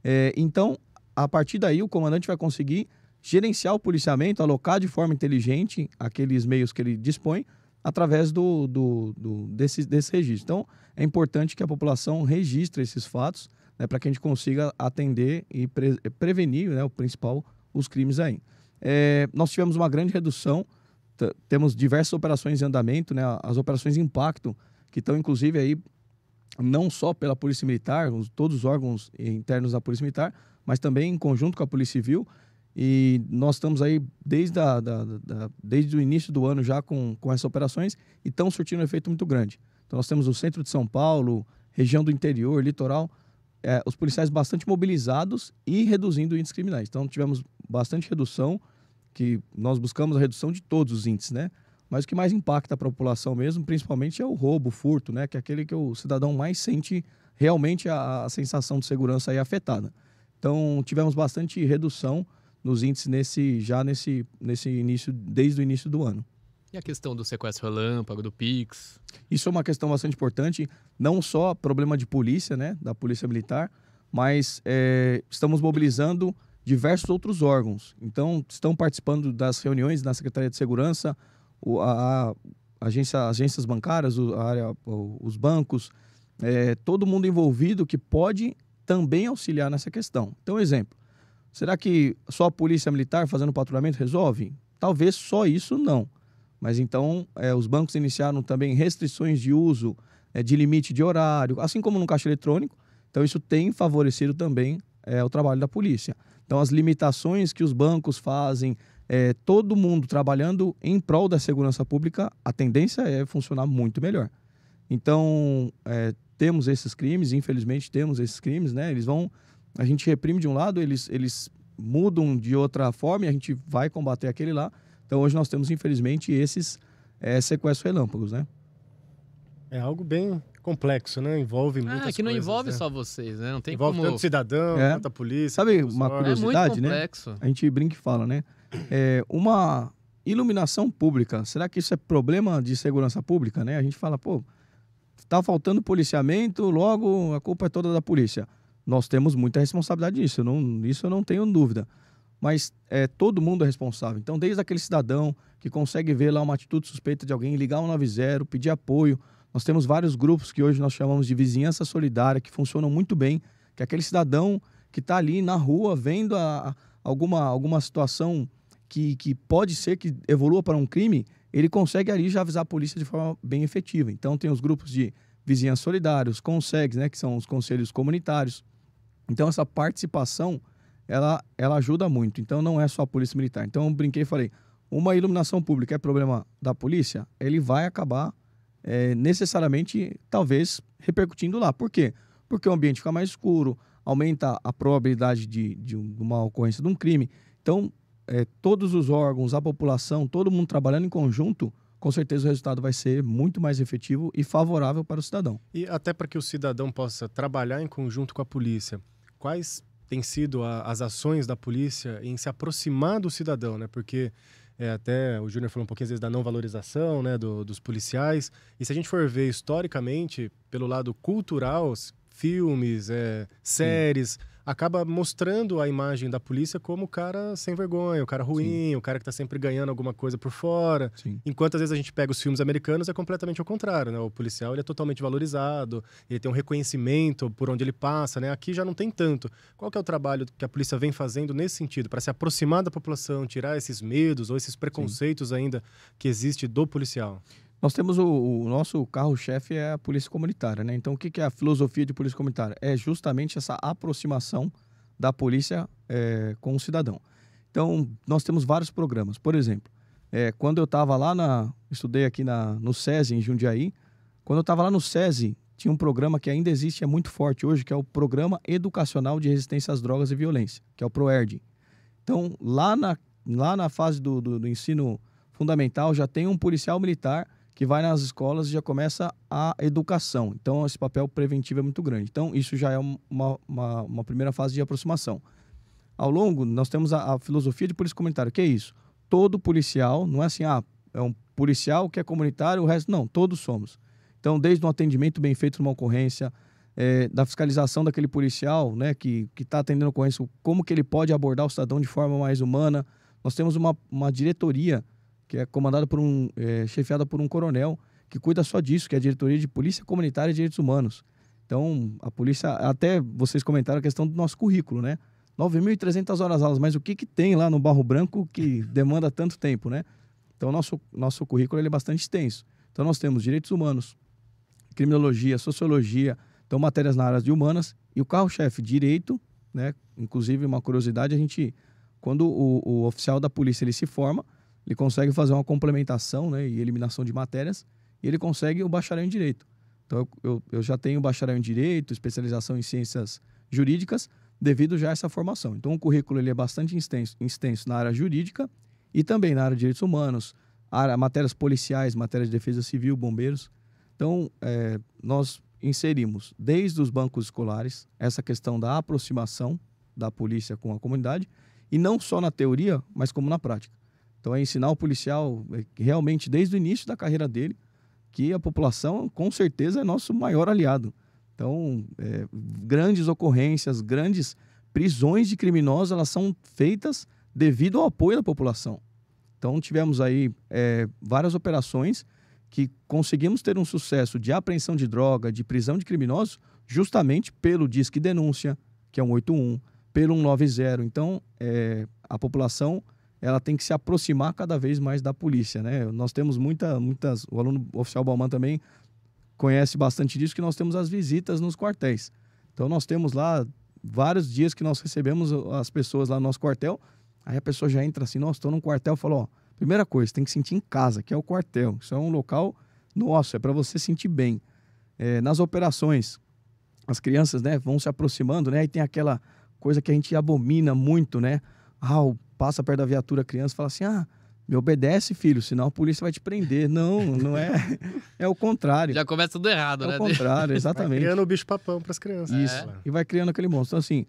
Speaker 3: É, então, a partir daí, o comandante vai conseguir gerenciar o policiamento, alocar de forma inteligente aqueles meios que ele dispõe através do, do, do desse, desse registro. Então, é importante que a população registre esses fatos, né, para que a gente consiga atender e pre prevenir né, o principal, os crimes aí. É, nós tivemos uma grande redução, temos diversas operações em andamento, né, as operações impacto, que estão inclusive aí não só pela Polícia Militar, os, todos os órgãos internos da Polícia Militar, mas também em conjunto com a Polícia Civil. E nós estamos aí desde, a, da, da, desde o início do ano já com, com essas operações e estão surtindo um efeito muito grande. Então nós temos o centro de São Paulo, região do interior, litoral, é, os policiais bastante mobilizados e reduzindo índices criminais. Então tivemos bastante redução, que nós buscamos a redução de todos os índices, né? Mas o que mais impacta a população mesmo, principalmente, é o roubo, o furto, né? Que é aquele que o cidadão mais sente realmente a, a sensação de segurança aí afetada. Então tivemos bastante redução nos índices nesse já nesse, nesse início desde o início do ano.
Speaker 1: E a questão do sequestro relâmpago, do Pix?
Speaker 3: Isso é uma questão bastante importante, não só problema de polícia, né, da polícia militar, mas é, estamos mobilizando diversos outros órgãos. Então, estão participando das reuniões na Secretaria de Segurança, a, a agência, agências bancárias, a área, os bancos, é, todo mundo envolvido que pode também auxiliar nessa questão. Então, exemplo, será que só a polícia militar fazendo patrulhamento resolve? Talvez só isso não. Mas então é, os bancos iniciaram também restrições de uso é, de limite de horário, assim como no caixa eletrônico. Então isso tem favorecido também é, o trabalho da polícia. Então as limitações que os bancos fazem, é, todo mundo trabalhando em prol da segurança pública, a tendência é funcionar muito melhor. Então é, temos esses crimes, infelizmente temos esses crimes, né? Eles vão, a gente reprime de um lado, eles, eles mudam de outra forma e a gente vai combater aquele lá então hoje nós temos, infelizmente, esses é, sequestros relâmpagos, né? É algo bem
Speaker 2: complexo, né? Envolve ah,
Speaker 1: muitas coisas. que não coisas, envolve né? só vocês, né? Não tem envolve como... tanto cidadão, é. tanta
Speaker 3: polícia. Sabe uma é curiosidade, é né? A gente brinca e fala, né? É, uma iluminação pública, será que isso é problema de segurança pública, né? A gente fala, pô, tá faltando policiamento, logo a culpa é toda da polícia. Nós temos muita responsabilidade nisso, não, isso eu não tenho dúvida mas é, todo mundo é responsável. Então, desde aquele cidadão que consegue ver lá uma atitude suspeita de alguém, ligar o 90, pedir apoio. Nós temos vários grupos que hoje nós chamamos de vizinhança solidária, que funcionam muito bem, que é aquele cidadão que está ali na rua vendo a, a, alguma, alguma situação que, que pode ser que evolua para um crime, ele consegue ali já avisar a polícia de forma bem efetiva. Então, tem os grupos de vizinhança solidária, os CONSEGs, né, que são os conselhos comunitários. Então, essa participação ela, ela ajuda muito. Então não é só a polícia militar. Então eu brinquei e falei, uma iluminação pública é problema da polícia, ele vai acabar é, necessariamente, talvez, repercutindo lá. Por quê? Porque o ambiente fica mais escuro, aumenta a probabilidade de, de uma ocorrência de um crime. Então, é, todos os órgãos, a população, todo mundo trabalhando em conjunto, com certeza o resultado vai ser muito mais efetivo e favorável para o cidadão.
Speaker 2: E até para que o cidadão possa trabalhar em conjunto com a polícia, quais tem sido a, as ações da polícia em se aproximar do cidadão, né? Porque é, até o Júnior falou um pouquinho às vezes da não valorização né, do, dos policiais. E se a gente for ver historicamente, pelo lado cultural, filmes, é, séries, Sim acaba mostrando a imagem da polícia como o cara sem vergonha, o cara ruim, Sim. o cara que tá sempre ganhando alguma coisa por fora. Sim. Enquanto às vezes a gente pega os filmes americanos, é completamente ao contrário, né? O policial ele é totalmente valorizado, ele tem um reconhecimento por onde ele passa, né? Aqui já não tem tanto. Qual que é o trabalho que a polícia vem fazendo nesse sentido, para se aproximar da população, tirar esses medos ou esses preconceitos Sim. ainda que existe do policial?
Speaker 3: Nós temos o, o nosso carro-chefe é a polícia comunitária, né? Então, o que, que é a filosofia de polícia comunitária? É justamente essa aproximação da polícia é, com o cidadão. Então, nós temos vários programas. Por exemplo, é, quando eu estava lá na. Estudei aqui na, no SESI, em Jundiaí. Quando eu estava lá no SESI, tinha um programa que ainda existe, é muito forte hoje, que é o Programa Educacional de Resistência às Drogas e Violência, que é o PROERD. Então, lá na, lá na fase do, do, do ensino fundamental, já tem um policial militar que vai nas escolas e já começa a educação. Então, esse papel preventivo é muito grande. Então, isso já é uma, uma, uma primeira fase de aproximação. Ao longo, nós temos a, a filosofia de polícia comunitária. O que é isso? Todo policial, não é assim, ah, é um policial que é comunitário, o resto não, todos somos. Então, desde um atendimento bem feito numa ocorrência, é, da fiscalização daquele policial né, que está atendendo a ocorrência, como que ele pode abordar o cidadão de forma mais humana. Nós temos uma, uma diretoria que é comandada por um, é, chefiada por um coronel, que cuida só disso, que é a diretoria de Polícia Comunitária e Direitos Humanos. Então, a polícia, até vocês comentaram a questão do nosso currículo, né? 9.300 horas aulas, mas o que, que tem lá no Barro Branco que [laughs] demanda tanto tempo, né? Então, nosso, nosso currículo ele é bastante extenso. Então, nós temos direitos humanos, criminologia, sociologia, então, matérias na área de humanas, e o carro-chefe, direito, né? Inclusive, uma curiosidade, a gente, quando o, o oficial da polícia ele se forma, ele consegue fazer uma complementação né, e eliminação de matérias, e ele consegue o bacharel em Direito. Então, eu, eu já tenho bacharel em Direito, especialização em Ciências Jurídicas, devido já a essa formação. Então, o currículo ele é bastante extenso, extenso na área jurídica e também na área de direitos humanos, área, matérias policiais, matérias de defesa civil, bombeiros. Então, é, nós inserimos desde os bancos escolares essa questão da aproximação da polícia com a comunidade, e não só na teoria, mas como na prática. Então, é ensinar o policial é, realmente desde o início da carreira dele que a população, com certeza, é nosso maior aliado. Então, é, grandes ocorrências, grandes prisões de criminosos, elas são feitas devido ao apoio da população. Então, tivemos aí é, várias operações que conseguimos ter um sucesso de apreensão de droga, de prisão de criminosos, justamente pelo Disque Denúncia, que é um 81, pelo 190. Então, é, a população ela tem que se aproximar cada vez mais da polícia, né? Nós temos muita, muitas, o aluno oficial Balman também conhece bastante disso, que nós temos as visitas nos quartéis. Então nós temos lá vários dias que nós recebemos as pessoas lá no nosso quartel, aí a pessoa já entra assim, nossa, estou num quartel, falou, ó, primeira coisa, tem que sentir em casa, que é o quartel, isso é um local nosso, é para você sentir bem. É, nas operações, as crianças, né, vão se aproximando, né, e tem aquela coisa que a gente abomina muito, né, ah, o passa perto da viatura, criança criança fala assim: ah, me obedece, filho, senão a polícia vai te prender. Não, não é. É o contrário. Já
Speaker 1: começa tudo errado, é né? É o contrário, [laughs] exatamente. Vai criando o bicho papão para as crianças. Isso. É.
Speaker 3: E vai criando aquele monstro. Então, assim,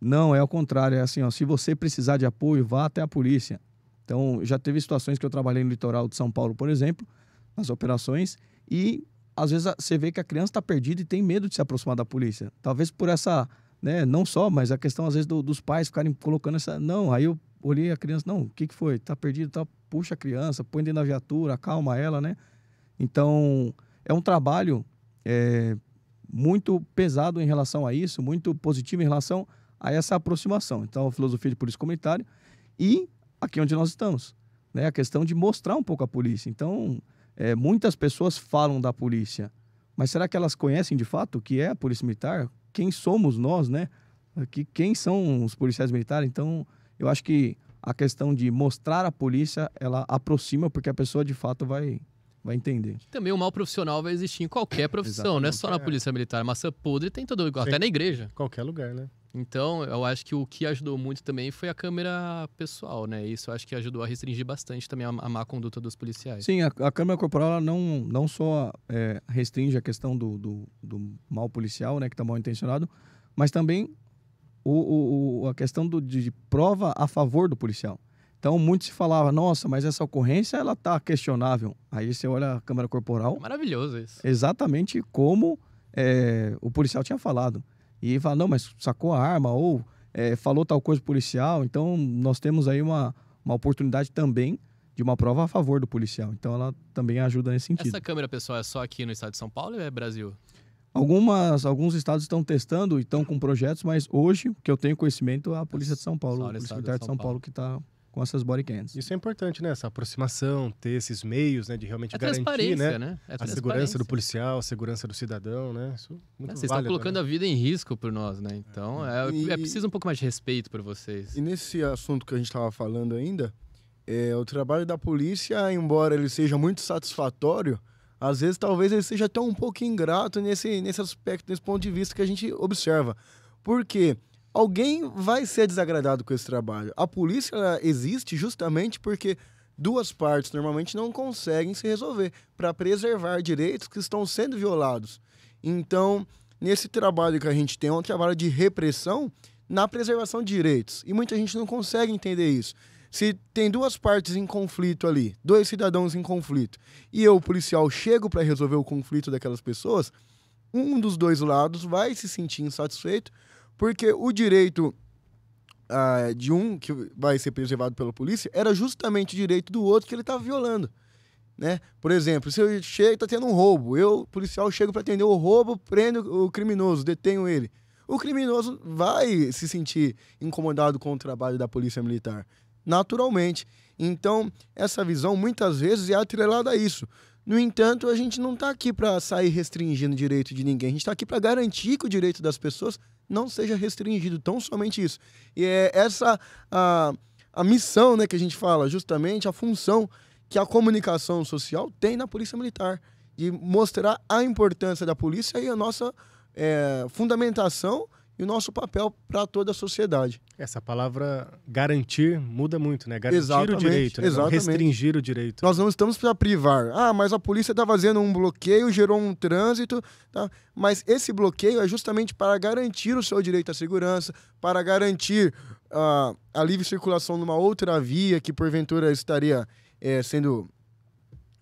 Speaker 3: não, é o contrário. É assim, ó, se você precisar de apoio, vá até a polícia. Então, já teve situações que eu trabalhei no litoral de São Paulo, por exemplo, nas operações, e às vezes você vê que a criança está perdida e tem medo de se aproximar da polícia. Talvez por essa, né, não só, mas a questão às vezes do, dos pais ficarem colocando essa, não, aí eu olhei a criança, não, o que, que foi? Tá perdido, tá? Puxa a criança, põe dentro da viatura, calma ela, né? Então, é um trabalho é, muito pesado em relação a isso, muito positivo em relação a essa aproximação. Então, a filosofia de polícia comunitária e aqui onde nós estamos, né? A questão de mostrar um pouco a polícia. Então, é, muitas pessoas falam da polícia, mas será que elas conhecem de fato o que é a polícia militar? Quem somos nós, né? Que, quem são os policiais militares? Então, eu acho que a questão de mostrar a polícia, ela aproxima, porque a pessoa de fato vai, vai entender.
Speaker 1: Também o mal profissional vai existir em qualquer profissão, não é só na polícia militar. Massa podre tem todo lugar, até na igreja. Qualquer lugar, né? Então, eu acho que o que ajudou muito também foi a câmera pessoal, né? Isso acho que ajudou a restringir bastante também a, a má conduta dos policiais. Sim,
Speaker 3: a, a câmera corporal não, não só é, restringe a questão do, do, do mal policial, né, que está mal intencionado, mas também o, o, a questão do, de, de, prova a favor do policial. Então, muito se falava, nossa, mas essa ocorrência ela tá questionável. Aí você olha a câmera corporal. É
Speaker 1: maravilhoso isso.
Speaker 3: Exatamente como é, o policial tinha falado. E fala, não, mas sacou a arma ou é, falou tal coisa policial. Então, nós temos aí uma, uma oportunidade também de uma prova a favor do policial. Então, ela também ajuda nesse sentido. Essa
Speaker 1: câmera, pessoal, é só aqui no estado de São Paulo ou é Brasil?
Speaker 3: Algumas, alguns estados estão testando e estão com projetos, mas hoje, o que eu tenho conhecimento, é a Polícia de São Paulo, a Polícia Militar de São Paulo, que está com essas body cams.
Speaker 2: Isso é importante, né? Essa aproximação, ter esses meios, né? De realmente é garantir, né? né? É a segurança do policial, a segurança do cidadão, né? Isso é muito é, Vocês estão colocando
Speaker 1: né? a vida em risco por nós, né? Então, é, é, é preciso um pouco mais de respeito por vocês. E nesse assunto
Speaker 4: que a gente estava falando ainda, é, o trabalho da polícia, embora ele seja muito satisfatório, às vezes, talvez ele seja até um pouco ingrato nesse, nesse aspecto, nesse ponto de vista que a gente observa. Porque alguém vai ser desagradado com esse trabalho. A polícia existe justamente porque duas partes normalmente não conseguem se resolver para preservar direitos que estão sendo violados. Então, nesse trabalho que a gente tem, é um trabalho de repressão na preservação de direitos. E muita gente não consegue entender isso. Se tem duas partes em conflito ali, dois cidadãos em conflito, e eu, policial, chego para resolver o conflito daquelas pessoas, um dos dois lados vai se sentir insatisfeito, porque o direito ah, de um que vai ser preservado pela polícia era justamente o direito do outro que ele estava tá violando. Né? Por exemplo, se eu chego tá tendo um roubo, eu, policial, chego para atender o roubo, prendo o criminoso, detenho ele. O criminoso vai se sentir incomodado com o trabalho da polícia militar naturalmente. Então, essa visão muitas vezes é atrelada a isso. No entanto, a gente não está aqui para sair restringindo o direito de ninguém. A gente está aqui para garantir que o direito das pessoas não seja restringido, tão somente isso. E é essa a, a missão né, que a gente fala, justamente a função que a comunicação social tem na Polícia Militar, de mostrar a importância da polícia e a nossa é, fundamentação e o nosso papel para toda a sociedade. Essa palavra garantir muda muito, né? Garantir exatamente, o direito, né? exatamente. restringir o direito. Nós não estamos para privar. Ah, mas a polícia está fazendo um bloqueio, gerou um trânsito. Tá? Mas esse bloqueio é justamente para garantir o seu direito à segurança, para garantir uh, a livre circulação numa outra via que porventura estaria é, sendo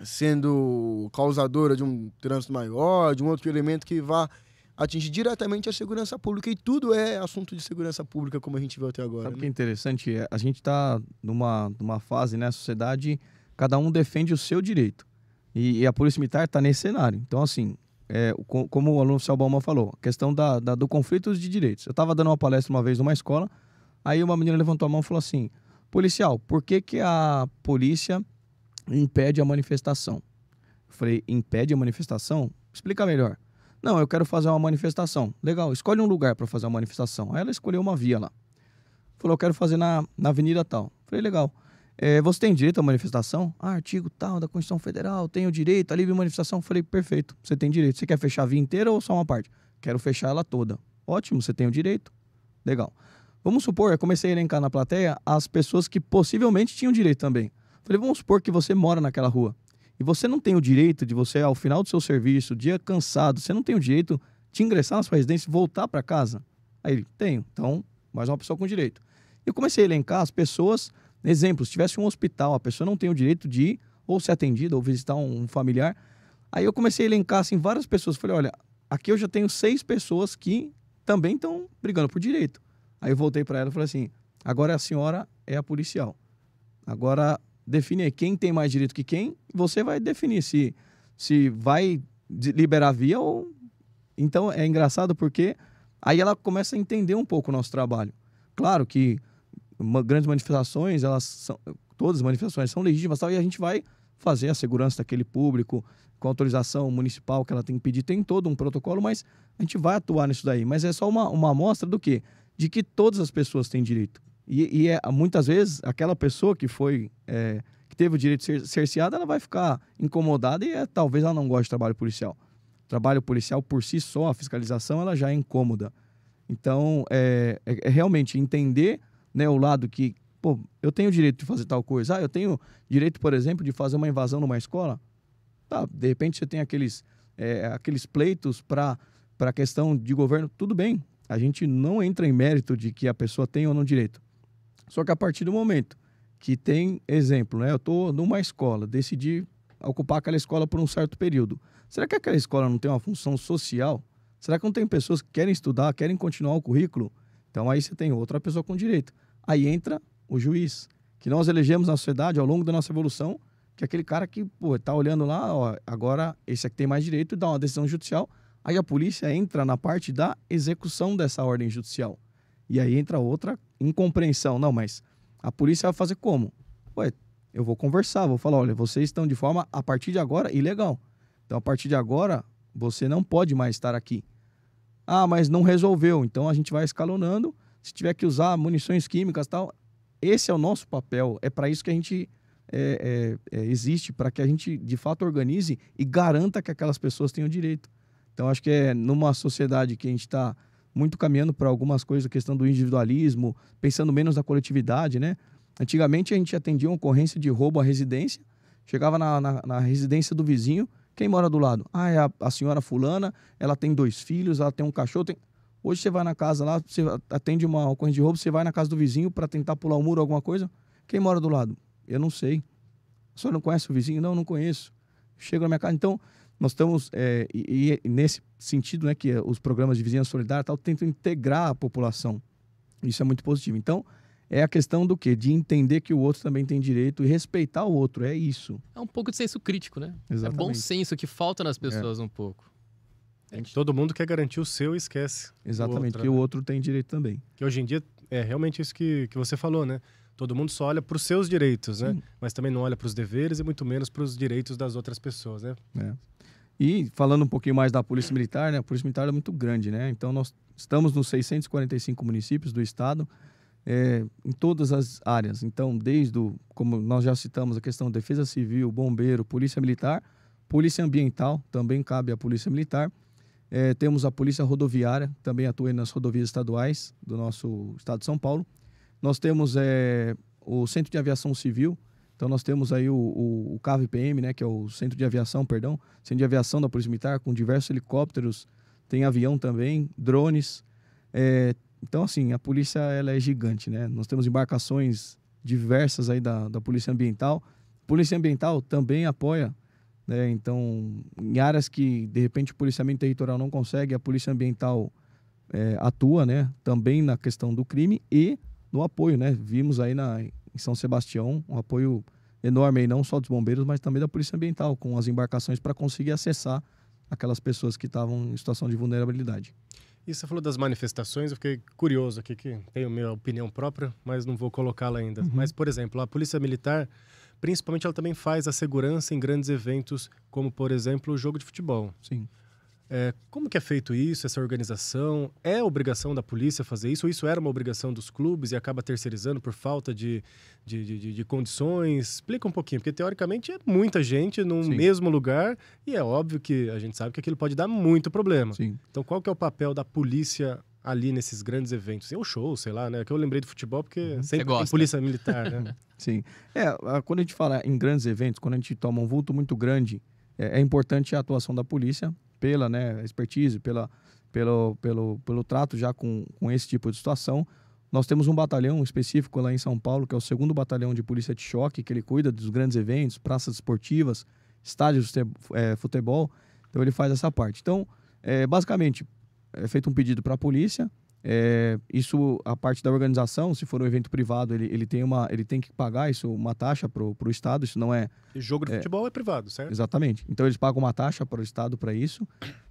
Speaker 4: sendo causadora de um trânsito maior, de um outro elemento que vá atinge diretamente
Speaker 3: a segurança pública e tudo é assunto de segurança pública, como a gente viu até agora. Sabe o né? que é interessante? É, a gente está numa, numa fase, né? A sociedade, cada um defende o seu direito. E, e a Polícia Militar está nesse cenário. Então, assim, é, como o aluno oficial falou, a questão da, da, do conflito de direitos. Eu estava dando uma palestra uma vez numa escola, aí uma menina levantou a mão e falou assim: policial, por que, que a polícia impede a manifestação? Eu falei: impede a manifestação? Explica melhor. Não, eu quero fazer uma manifestação. Legal, escolhe um lugar para fazer uma manifestação. Aí ela escolheu uma via lá. Falou, eu quero fazer na, na avenida tal. Falei, legal. É, você tem direito à manifestação? Ah, artigo tal da Constituição Federal, tenho direito à livre manifestação. Falei, perfeito, você tem direito. Você quer fechar a via inteira ou só uma parte? Quero fechar ela toda. Ótimo, você tem o direito. Legal. Vamos supor, eu comecei a elencar na plateia as pessoas que possivelmente tinham direito também. Falei, vamos supor que você mora naquela rua. E você não tem o direito de você, ao final do seu serviço, dia cansado, você não tem o direito de ingressar na sua residência e voltar para casa? Aí ele, tenho. Então, mais uma pessoa com direito. Eu comecei a elencar as pessoas, exemplo, se tivesse um hospital, a pessoa não tem o direito de ir, ou ser atendida, ou visitar um familiar. Aí eu comecei a elencar, assim, várias pessoas. Falei, olha, aqui eu já tenho seis pessoas que também estão brigando por direito. Aí eu voltei para ela e falei assim, agora a senhora é a policial. Agora define é quem tem mais direito que quem, você vai definir se, se vai liberar via ou. Então é engraçado porque aí ela começa a entender um pouco o nosso trabalho. Claro que grandes manifestações, elas são, todas as manifestações são legítimas tal, e a gente vai fazer a segurança daquele público, com autorização municipal que ela tem que pedir, tem todo um protocolo, mas a gente vai atuar nisso daí. Mas é só uma, uma amostra do quê? De que todas as pessoas têm direito. E, e é, muitas vezes aquela pessoa que foi é, que teve o direito de ser cerceada, ela vai ficar incomodada e é, talvez ela não goste de trabalho policial. trabalho policial por si só, a fiscalização, ela já é incômoda. Então, é, é, é realmente entender né, o lado que, pô, eu tenho direito de fazer tal coisa. Ah, eu tenho direito, por exemplo, de fazer uma invasão numa escola. Tá, de repente você tem aqueles, é, aqueles pleitos para a questão de governo. Tudo bem, a gente não entra em mérito de que a pessoa tem ou não direito só que a partir do momento que tem exemplo, né? Eu estou numa escola, decidi ocupar aquela escola por um certo período. Será que aquela escola não tem uma função social? Será que não tem pessoas que querem estudar, querem continuar o currículo? Então aí você tem outra pessoa com direito. Aí entra o juiz, que nós elegemos na sociedade ao longo da nossa evolução, que é aquele cara que, está olhando lá, ó, agora esse aqui tem mais direito e dá uma decisão judicial. Aí a polícia entra na parte da execução dessa ordem judicial. E aí entra outra incompreensão. Não, mas a polícia vai fazer como? Ué, eu vou conversar, vou falar, olha, vocês estão de forma a partir de agora ilegal. Então a partir de agora você não pode mais estar aqui. Ah, mas não resolveu. Então a gente vai escalonando. Se tiver que usar munições químicas tal, esse é o nosso papel. É para isso que a gente é, é, é, existe, para que a gente de fato organize e garanta que aquelas pessoas tenham direito. Então acho que é numa sociedade que a gente está muito caminhando para algumas coisas, a questão do individualismo, pensando menos na coletividade, né? Antigamente a gente atendia uma ocorrência de roubo à residência, chegava na, na, na residência do vizinho, quem mora do lado? Ah, é a, a, senhora fulana, ela tem dois filhos, ela tem um cachorro, tem... Hoje você vai na casa lá, você atende uma ocorrência de roubo, você vai na casa do vizinho para tentar pular o um muro, alguma coisa, quem mora do lado? Eu não sei. A senhora não conhece o vizinho? Não, não conheço. Chega na minha casa. Então, nós estamos, é, e, e, nesse sentido, né, que os programas de vizinhança solidária tal, tentam integrar a população. Isso é muito positivo. Então, é a questão do quê? De entender que o outro também tem direito e respeitar o outro, é isso.
Speaker 1: É um pouco de senso crítico, né?
Speaker 3: Exatamente. É bom
Speaker 2: senso que falta nas pessoas é. um pouco. Gente... É todo mundo quer garantir o seu e esquece.
Speaker 3: Exatamente, o outro, né? que né? o outro tem direito também.
Speaker 2: Que hoje em dia é realmente isso que, que você falou, né? Todo mundo só olha para os seus direitos, né? Mas também não olha para os deveres e muito menos para os direitos das outras pessoas, né?
Speaker 3: É. E falando um pouquinho mais da Polícia Militar, né? A Polícia Militar é muito grande, né? Então nós estamos nos 645 municípios do estado, é, em todas as áreas. Então, desde o, como nós já citamos, a questão de defesa civil, bombeiro, polícia militar, polícia ambiental, também cabe à polícia militar. É, temos a polícia rodoviária, também atua nas rodovias estaduais do nosso estado de São Paulo. Nós temos é, o centro de aviação civil, então nós temos aí o, o, o CAVPM, né, que é o Centro de Aviação, perdão, Centro de Aviação da Polícia Militar, com diversos helicópteros, tem avião também, drones. É, então, assim, a polícia ela é gigante, né? Nós temos embarcações diversas aí da, da Polícia Ambiental. Polícia Ambiental também apoia, né? Então, em áreas que, de repente, o policiamento territorial não consegue, a Polícia Ambiental é, atua, né? Também na questão do crime e no apoio, né? Vimos aí na, em São Sebastião, um apoio enorme não só dos bombeiros, mas também da Polícia Ambiental, com as embarcações para conseguir acessar aquelas pessoas que estavam em situação de vulnerabilidade.
Speaker 2: E você falou das manifestações, eu fiquei curioso aqui, que tenho minha opinião própria, mas não vou colocá-la ainda. Uhum. Mas, por exemplo, a Polícia Militar, principalmente, ela também faz a segurança em grandes eventos, como, por exemplo, o jogo de futebol. Sim. É, como que é feito isso, essa organização? É obrigação da polícia fazer isso? Ou isso era uma obrigação dos clubes e acaba terceirizando por falta de, de, de, de condições? Explica um pouquinho, porque teoricamente é muita gente no Sim. mesmo lugar e é óbvio que a gente sabe que aquilo pode dar muito problema. Sim. Então qual que é o papel da polícia ali nesses grandes eventos? É o show, sei lá, né? É que eu lembrei do futebol porque uhum. sempre tem polícia militar, né?
Speaker 3: [laughs] Sim. É, quando a gente fala em grandes eventos, quando a gente toma um vulto muito grande, é, é importante a atuação da polícia pela né, expertise, pela, pelo, pelo, pelo trato já com, com esse tipo de situação. Nós temos um batalhão específico lá em São Paulo, que é o segundo batalhão de polícia de choque, que ele cuida dos grandes eventos, praças esportivas, estádios de é, futebol. Então ele faz essa parte. Então, é, basicamente, é feito um pedido para a polícia, é, isso, a parte da organização, se for um evento privado, ele, ele, tem, uma, ele tem que pagar isso, uma taxa para o Estado, isso não é... E jogo de é, futebol
Speaker 2: é privado, certo?
Speaker 3: Exatamente. Então, eles pagam uma taxa para o Estado para isso.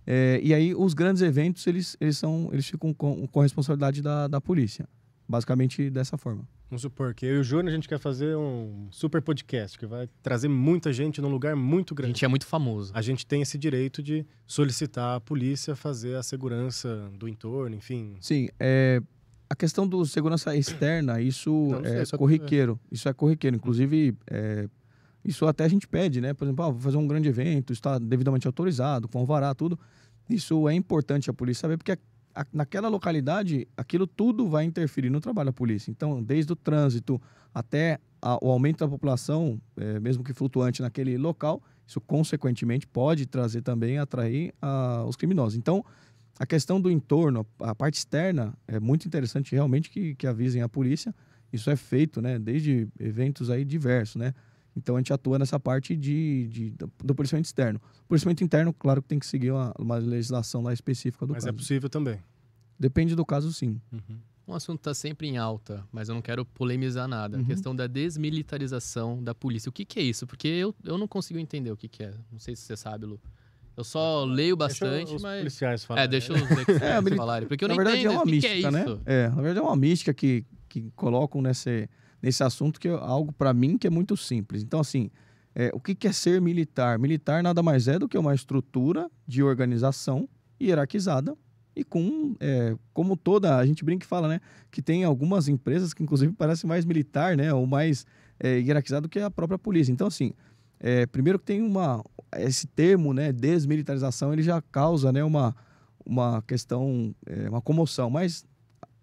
Speaker 3: É, e aí, os grandes eventos, eles, eles, são, eles ficam com, com responsabilidade da, da polícia. Basicamente, dessa forma.
Speaker 2: Vamos supor que eu e o Júnior a gente quer fazer um super podcast que vai trazer muita gente num lugar muito grande. A gente é muito famoso. A gente tem esse direito de solicitar a polícia fazer a segurança do entorno, enfim.
Speaker 3: Sim, é, a questão do segurança externa, isso então, não, não é sei, é isso corriqueiro. É... Isso é corriqueiro. Inclusive, é, isso até a gente pede, né? Por exemplo, ah, vou fazer um grande evento, está devidamente autorizado, com alvará, tudo. Isso é importante a polícia saber, porque a, naquela localidade, aquilo tudo vai interferir no trabalho da polícia. Então, desde o trânsito até a, o aumento da população, é, mesmo que flutuante naquele local, isso consequentemente pode trazer também, atrair a, os criminosos. Então, a questão do entorno, a parte externa, é muito interessante realmente que, que avisem a polícia. Isso é feito, né, desde eventos aí diversos, né? Então a gente atua nessa parte de, de, do policiamento externo. Policiamento interno, claro que tem que seguir uma, uma legislação lá específica do mas é caso. Mas é possível também. Depende do caso, sim. Uhum.
Speaker 1: Um assunto está sempre em alta, mas eu não quero polemizar nada. Uhum. A questão da desmilitarização da polícia. O que, que é isso? Porque eu, eu não consigo entender o que, que é. Não sei se você sabe, Lu. Eu só leio bastante, deixa mas. policiais é, falarem. Né? [laughs] É, deixa os experts é, falarem. Porque eu na não verdade, entendo. É uma o que mística, que é né?
Speaker 3: É, na verdade é uma mística que, que colocam nesse. Né, nesse assunto, que é algo para mim que é muito simples. Então, assim, é, o que, é ser militar? Militar nada mais é do que uma estrutura de organização hierarquizada e com, é, como toda, a gente brinca e fala, né, que tem algumas empresas que inclusive parece mais militar, né, ou mais é, hierarquizado que a própria polícia. Então, assim, é, primeiro que tem uma, esse termo, né, desmilitarização, ele já causa, né, uma, uma questão, é, uma comoção, mas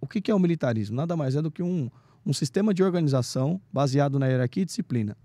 Speaker 3: o que é o militarismo? Nada mais é do que um, um sistema de organização baseado na hierarquia e disciplina.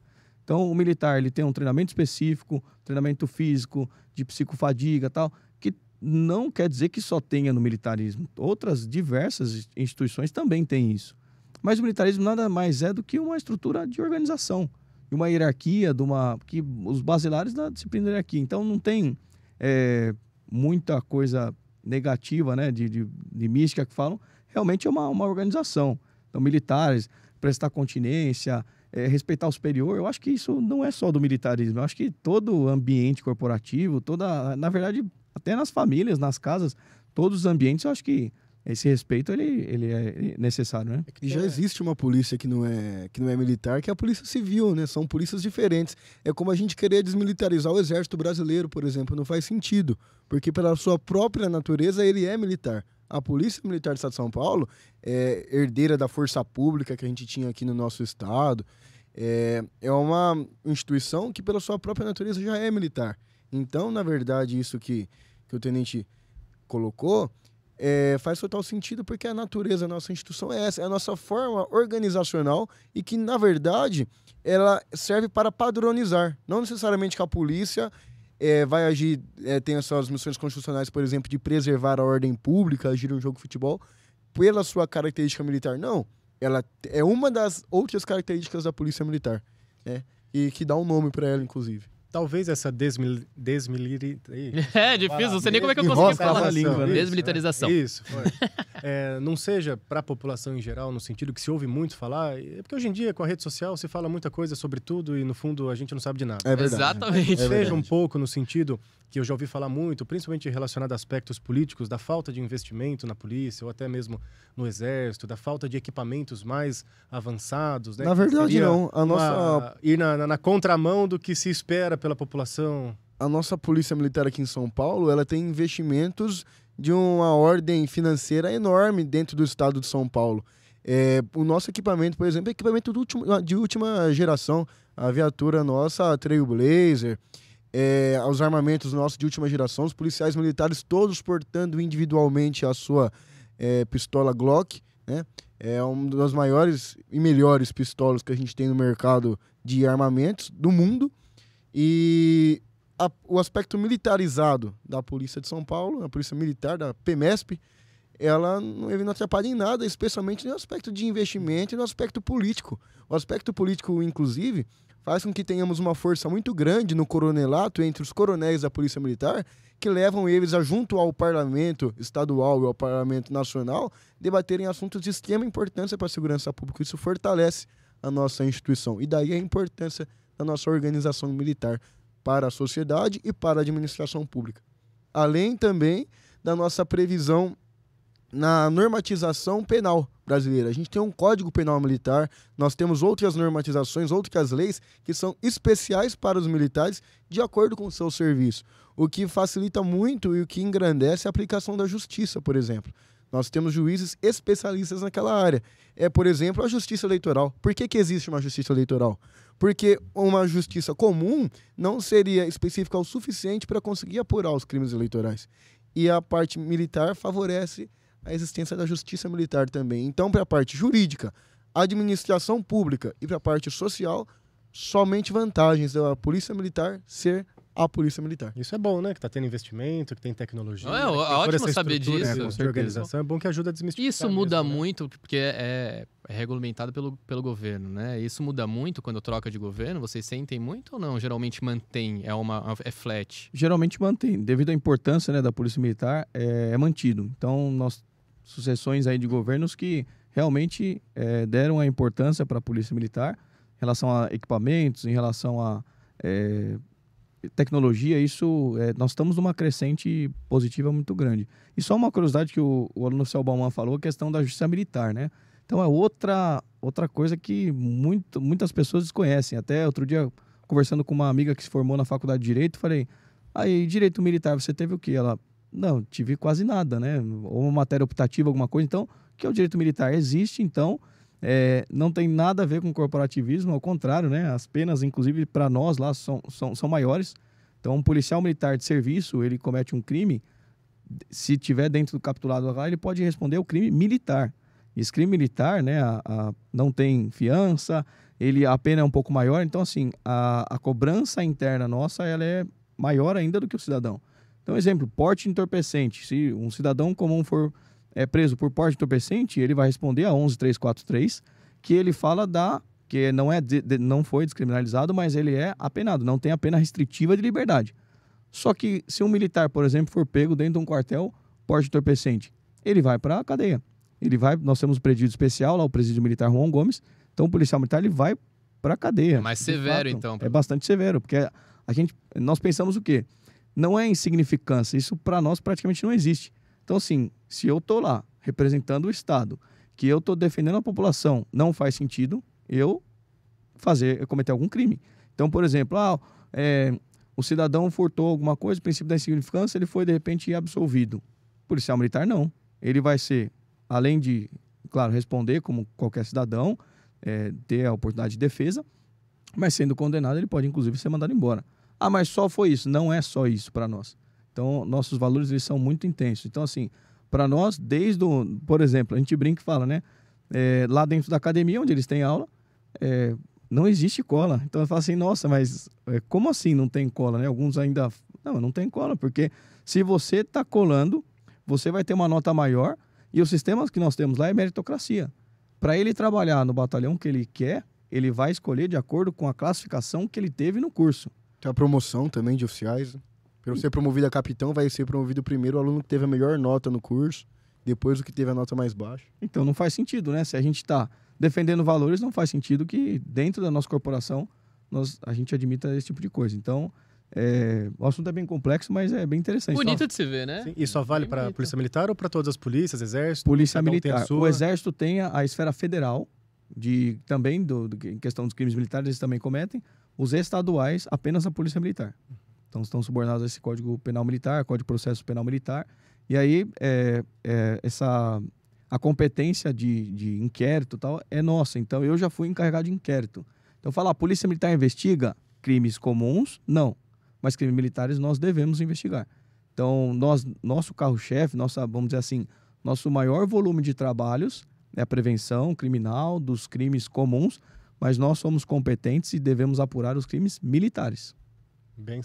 Speaker 3: Então, o militar ele tem um treinamento específico, treinamento físico, de psicofadiga tal, que não quer dizer que só tenha no militarismo. Outras diversas instituições também têm isso. Mas o militarismo nada mais é do que uma estrutura de organização, de uma hierarquia, de uma que os basilares da disciplina da hierarquia. Então, não tem é, muita coisa negativa, né, de, de, de mística que falam. Realmente é uma, uma organização então, militares, prestar continência, é, respeitar o superior, eu acho que isso não é só do militarismo. Eu acho que todo ambiente corporativo, toda, na verdade, até nas famílias, nas casas, todos os ambientes, eu acho que esse respeito ele, ele é necessário, né?
Speaker 4: É já existe uma polícia que não é que não é militar, que é a polícia civil, né? São polícias diferentes. É como a gente querer desmilitarizar o exército brasileiro, por exemplo, não faz sentido, porque pela sua própria natureza ele é militar a Polícia Militar do Estado de São Paulo é herdeira da força pública que a gente tinha aqui no nosso estado. É, é uma instituição que, pela sua própria natureza, já é militar. Então, na verdade, isso que, que o tenente colocou é, faz total sentido porque a natureza da nossa instituição é essa, é a nossa forma organizacional e que, na verdade, ela serve para padronizar. Não necessariamente que a polícia é, vai agir, é, tem as suas missões constitucionais, por exemplo, de preservar a ordem pública, agir no jogo de futebol, pela sua característica militar. Não. Ela é uma das outras características da polícia militar, né? E que dá um nome para ela, inclusive. Talvez essa desmil... desmilitarização.
Speaker 1: [laughs] É difícil, não sei nem como é que eu consegui falar a língua. Desmilitarização. É, isso, foi.
Speaker 2: [laughs] é, não seja para a população em geral, no sentido que se ouve muito falar, é porque hoje em dia com a rede social se fala muita coisa sobre tudo e no fundo a gente não sabe de nada. É verdade. Exatamente. É verdade. Seja um pouco no sentido que eu já ouvi falar muito, principalmente relacionado a aspectos políticos, da falta de investimento na polícia ou até mesmo no exército, da falta de equipamentos mais avançados. Né? Na verdade, não. A nossa... Uma,
Speaker 4: ir na, na, na contramão do que se espera pela população. A nossa polícia militar aqui em São Paulo, ela tem investimentos de uma ordem financeira enorme dentro do estado de São Paulo. É, o nosso equipamento, por exemplo, é equipamento de última geração. A viatura nossa, a Trailblazer, é, aos armamentos nossos de última geração, os policiais militares todos portando individualmente a sua é, pistola Glock, né? É uma das maiores e melhores pistolas que a gente tem no mercado de armamentos do mundo. E a, o aspecto militarizado da Polícia de São Paulo, a Polícia Militar, da PMESP, ela não, ele não atrapalha em nada, especialmente no aspecto de investimento e no aspecto político. O aspecto político, inclusive, faz com que tenhamos uma força muito grande no coronelato entre os coronéis da Polícia Militar, que levam eles a, junto ao Parlamento Estadual e ao Parlamento Nacional, debaterem assuntos de extrema importância para a segurança pública. Isso fortalece a nossa instituição. E daí a importância da nossa organização militar para a sociedade e para a administração pública. Além também da nossa previsão na normatização penal brasileira. A gente tem um Código Penal Militar, nós temos outras normatizações, outras leis que são especiais para os militares de acordo com o seu serviço, o que facilita muito e o que engrandece a aplicação da justiça, por exemplo. Nós temos juízes especialistas naquela área. É, por exemplo, a justiça eleitoral. Por que, que existe uma justiça eleitoral? Porque uma justiça comum não seria específica o suficiente para conseguir apurar os crimes eleitorais. E a parte militar favorece a existência da justiça militar também. Então, para a parte jurídica, administração pública e para a parte social, somente vantagens da polícia militar ser a polícia militar. Isso é bom, né? Que tá tendo investimento, que tem tecnologia.
Speaker 2: Não é, né? ótimo saber disso. a organização é bom que ajuda a desmistificar. Isso muda mesmo, né? muito,
Speaker 1: porque é, é, regulamentado pelo, pelo governo, né? Isso muda muito quando troca de governo. Vocês sentem muito ou não? Geralmente mantém, é uma é flat.
Speaker 3: Geralmente mantém, devido à importância né, da polícia militar, é, é mantido. Então nós sucessões aí de governos que realmente é, deram a importância para a Polícia Militar em relação a equipamentos, em relação a é, tecnologia. Isso, é, nós estamos numa crescente positiva muito grande. E só uma curiosidade que o, o aluno oficial falou, a questão da Justiça Militar, né? Então é outra, outra coisa que muito, muitas pessoas desconhecem. Até outro dia, conversando com uma amiga que se formou na Faculdade de Direito, falei, aí, Direito Militar, você teve o quê? Ela, não, tive quase nada, né? Ou uma matéria optativa, alguma coisa. Então, o que é o direito militar? Existe, então, é, não tem nada a ver com corporativismo, ao contrário, né? As penas, inclusive, para nós lá são, são, são maiores. Então, um policial militar de serviço, ele comete um crime, se tiver dentro do capitulado lá, ele pode responder o crime militar. Esse crime militar, né, a, a, não tem fiança, ele a pena é um pouco maior, então assim, a, a cobrança interna nossa, ela é maior ainda do que o cidadão. Então, exemplo, porte entorpecente. Se um cidadão comum for é, preso por porte entorpecente, ele vai responder a 11343, que ele fala da que não é de, de, não foi descriminalizado, mas ele é apenado, não tem a pena restritiva de liberdade. Só que se um militar, por exemplo, for pego dentro de um quartel porte entorpecente, ele vai para a cadeia. Ele vai, nós temos um presídio especial lá, o presídio militar Juan Gomes. Então o policial militar ele vai para a cadeia. É mais severo fato, então. É bastante severo, porque a gente nós pensamos o quê? não é insignificância. Isso para nós praticamente não existe. Então, assim, se eu estou lá representando o Estado, que eu estou defendendo a população, não faz sentido eu fazer, eu cometer algum crime. Então, por exemplo, ah, é, o cidadão furtou alguma coisa, o princípio da insignificância, ele foi de repente absolvido. O policial militar não. Ele vai ser, além de, claro, responder como qualquer cidadão, é, ter a oportunidade de defesa, mas sendo condenado, ele pode inclusive ser mandado embora. Ah, mas só foi isso. Não é só isso para nós. Então, nossos valores eles são muito intensos. Então, assim, para nós, desde o. Por exemplo, a gente brinca e fala, né? É, lá dentro da academia, onde eles têm aula, é, não existe cola. Então eu falo assim, nossa, mas é, como assim não tem cola, né? Alguns ainda. Não, não tem cola, porque se você está colando, você vai ter uma nota maior e o sistema que nós temos lá é meritocracia. Para ele trabalhar no batalhão que ele quer, ele vai escolher de acordo com a classificação que ele teve no curso. Tem a promoção também de oficiais.
Speaker 4: Para ser promovido a capitão, vai ser promovido primeiro o aluno que teve a melhor nota no curso, depois o que
Speaker 3: teve a nota mais baixa. Então não faz sentido, né? Se a gente está defendendo valores, não faz sentido que dentro da nossa corporação nós, a gente admita esse tipo de coisa. Então, é, o assunto é bem complexo, mas é bem interessante. Bonito só... Então,
Speaker 2: de se ver, né? Sim, e só vale para a Polícia Militar ou para todas as polícias, Exército? Polícia Militar. O
Speaker 3: Exército tem a, a esfera federal, de também, do, do, em questão dos crimes militares, eles também cometem. Os estaduais, apenas a Polícia Militar. Então, estão subornados a esse Código Penal Militar, Código de Processo Penal Militar. E aí, é, é, essa, a competência de, de inquérito tal é nossa. Então, eu já fui encarregado de inquérito. Então, falar, ah, a Polícia Militar investiga crimes comuns? Não. Mas crimes militares nós devemos investigar. Então, nós, nosso carro-chefe, nossa, vamos dizer assim, nosso maior volume de trabalhos é a prevenção criminal dos crimes comuns, mas nós somos competentes e devemos apurar os crimes militares.
Speaker 2: Bem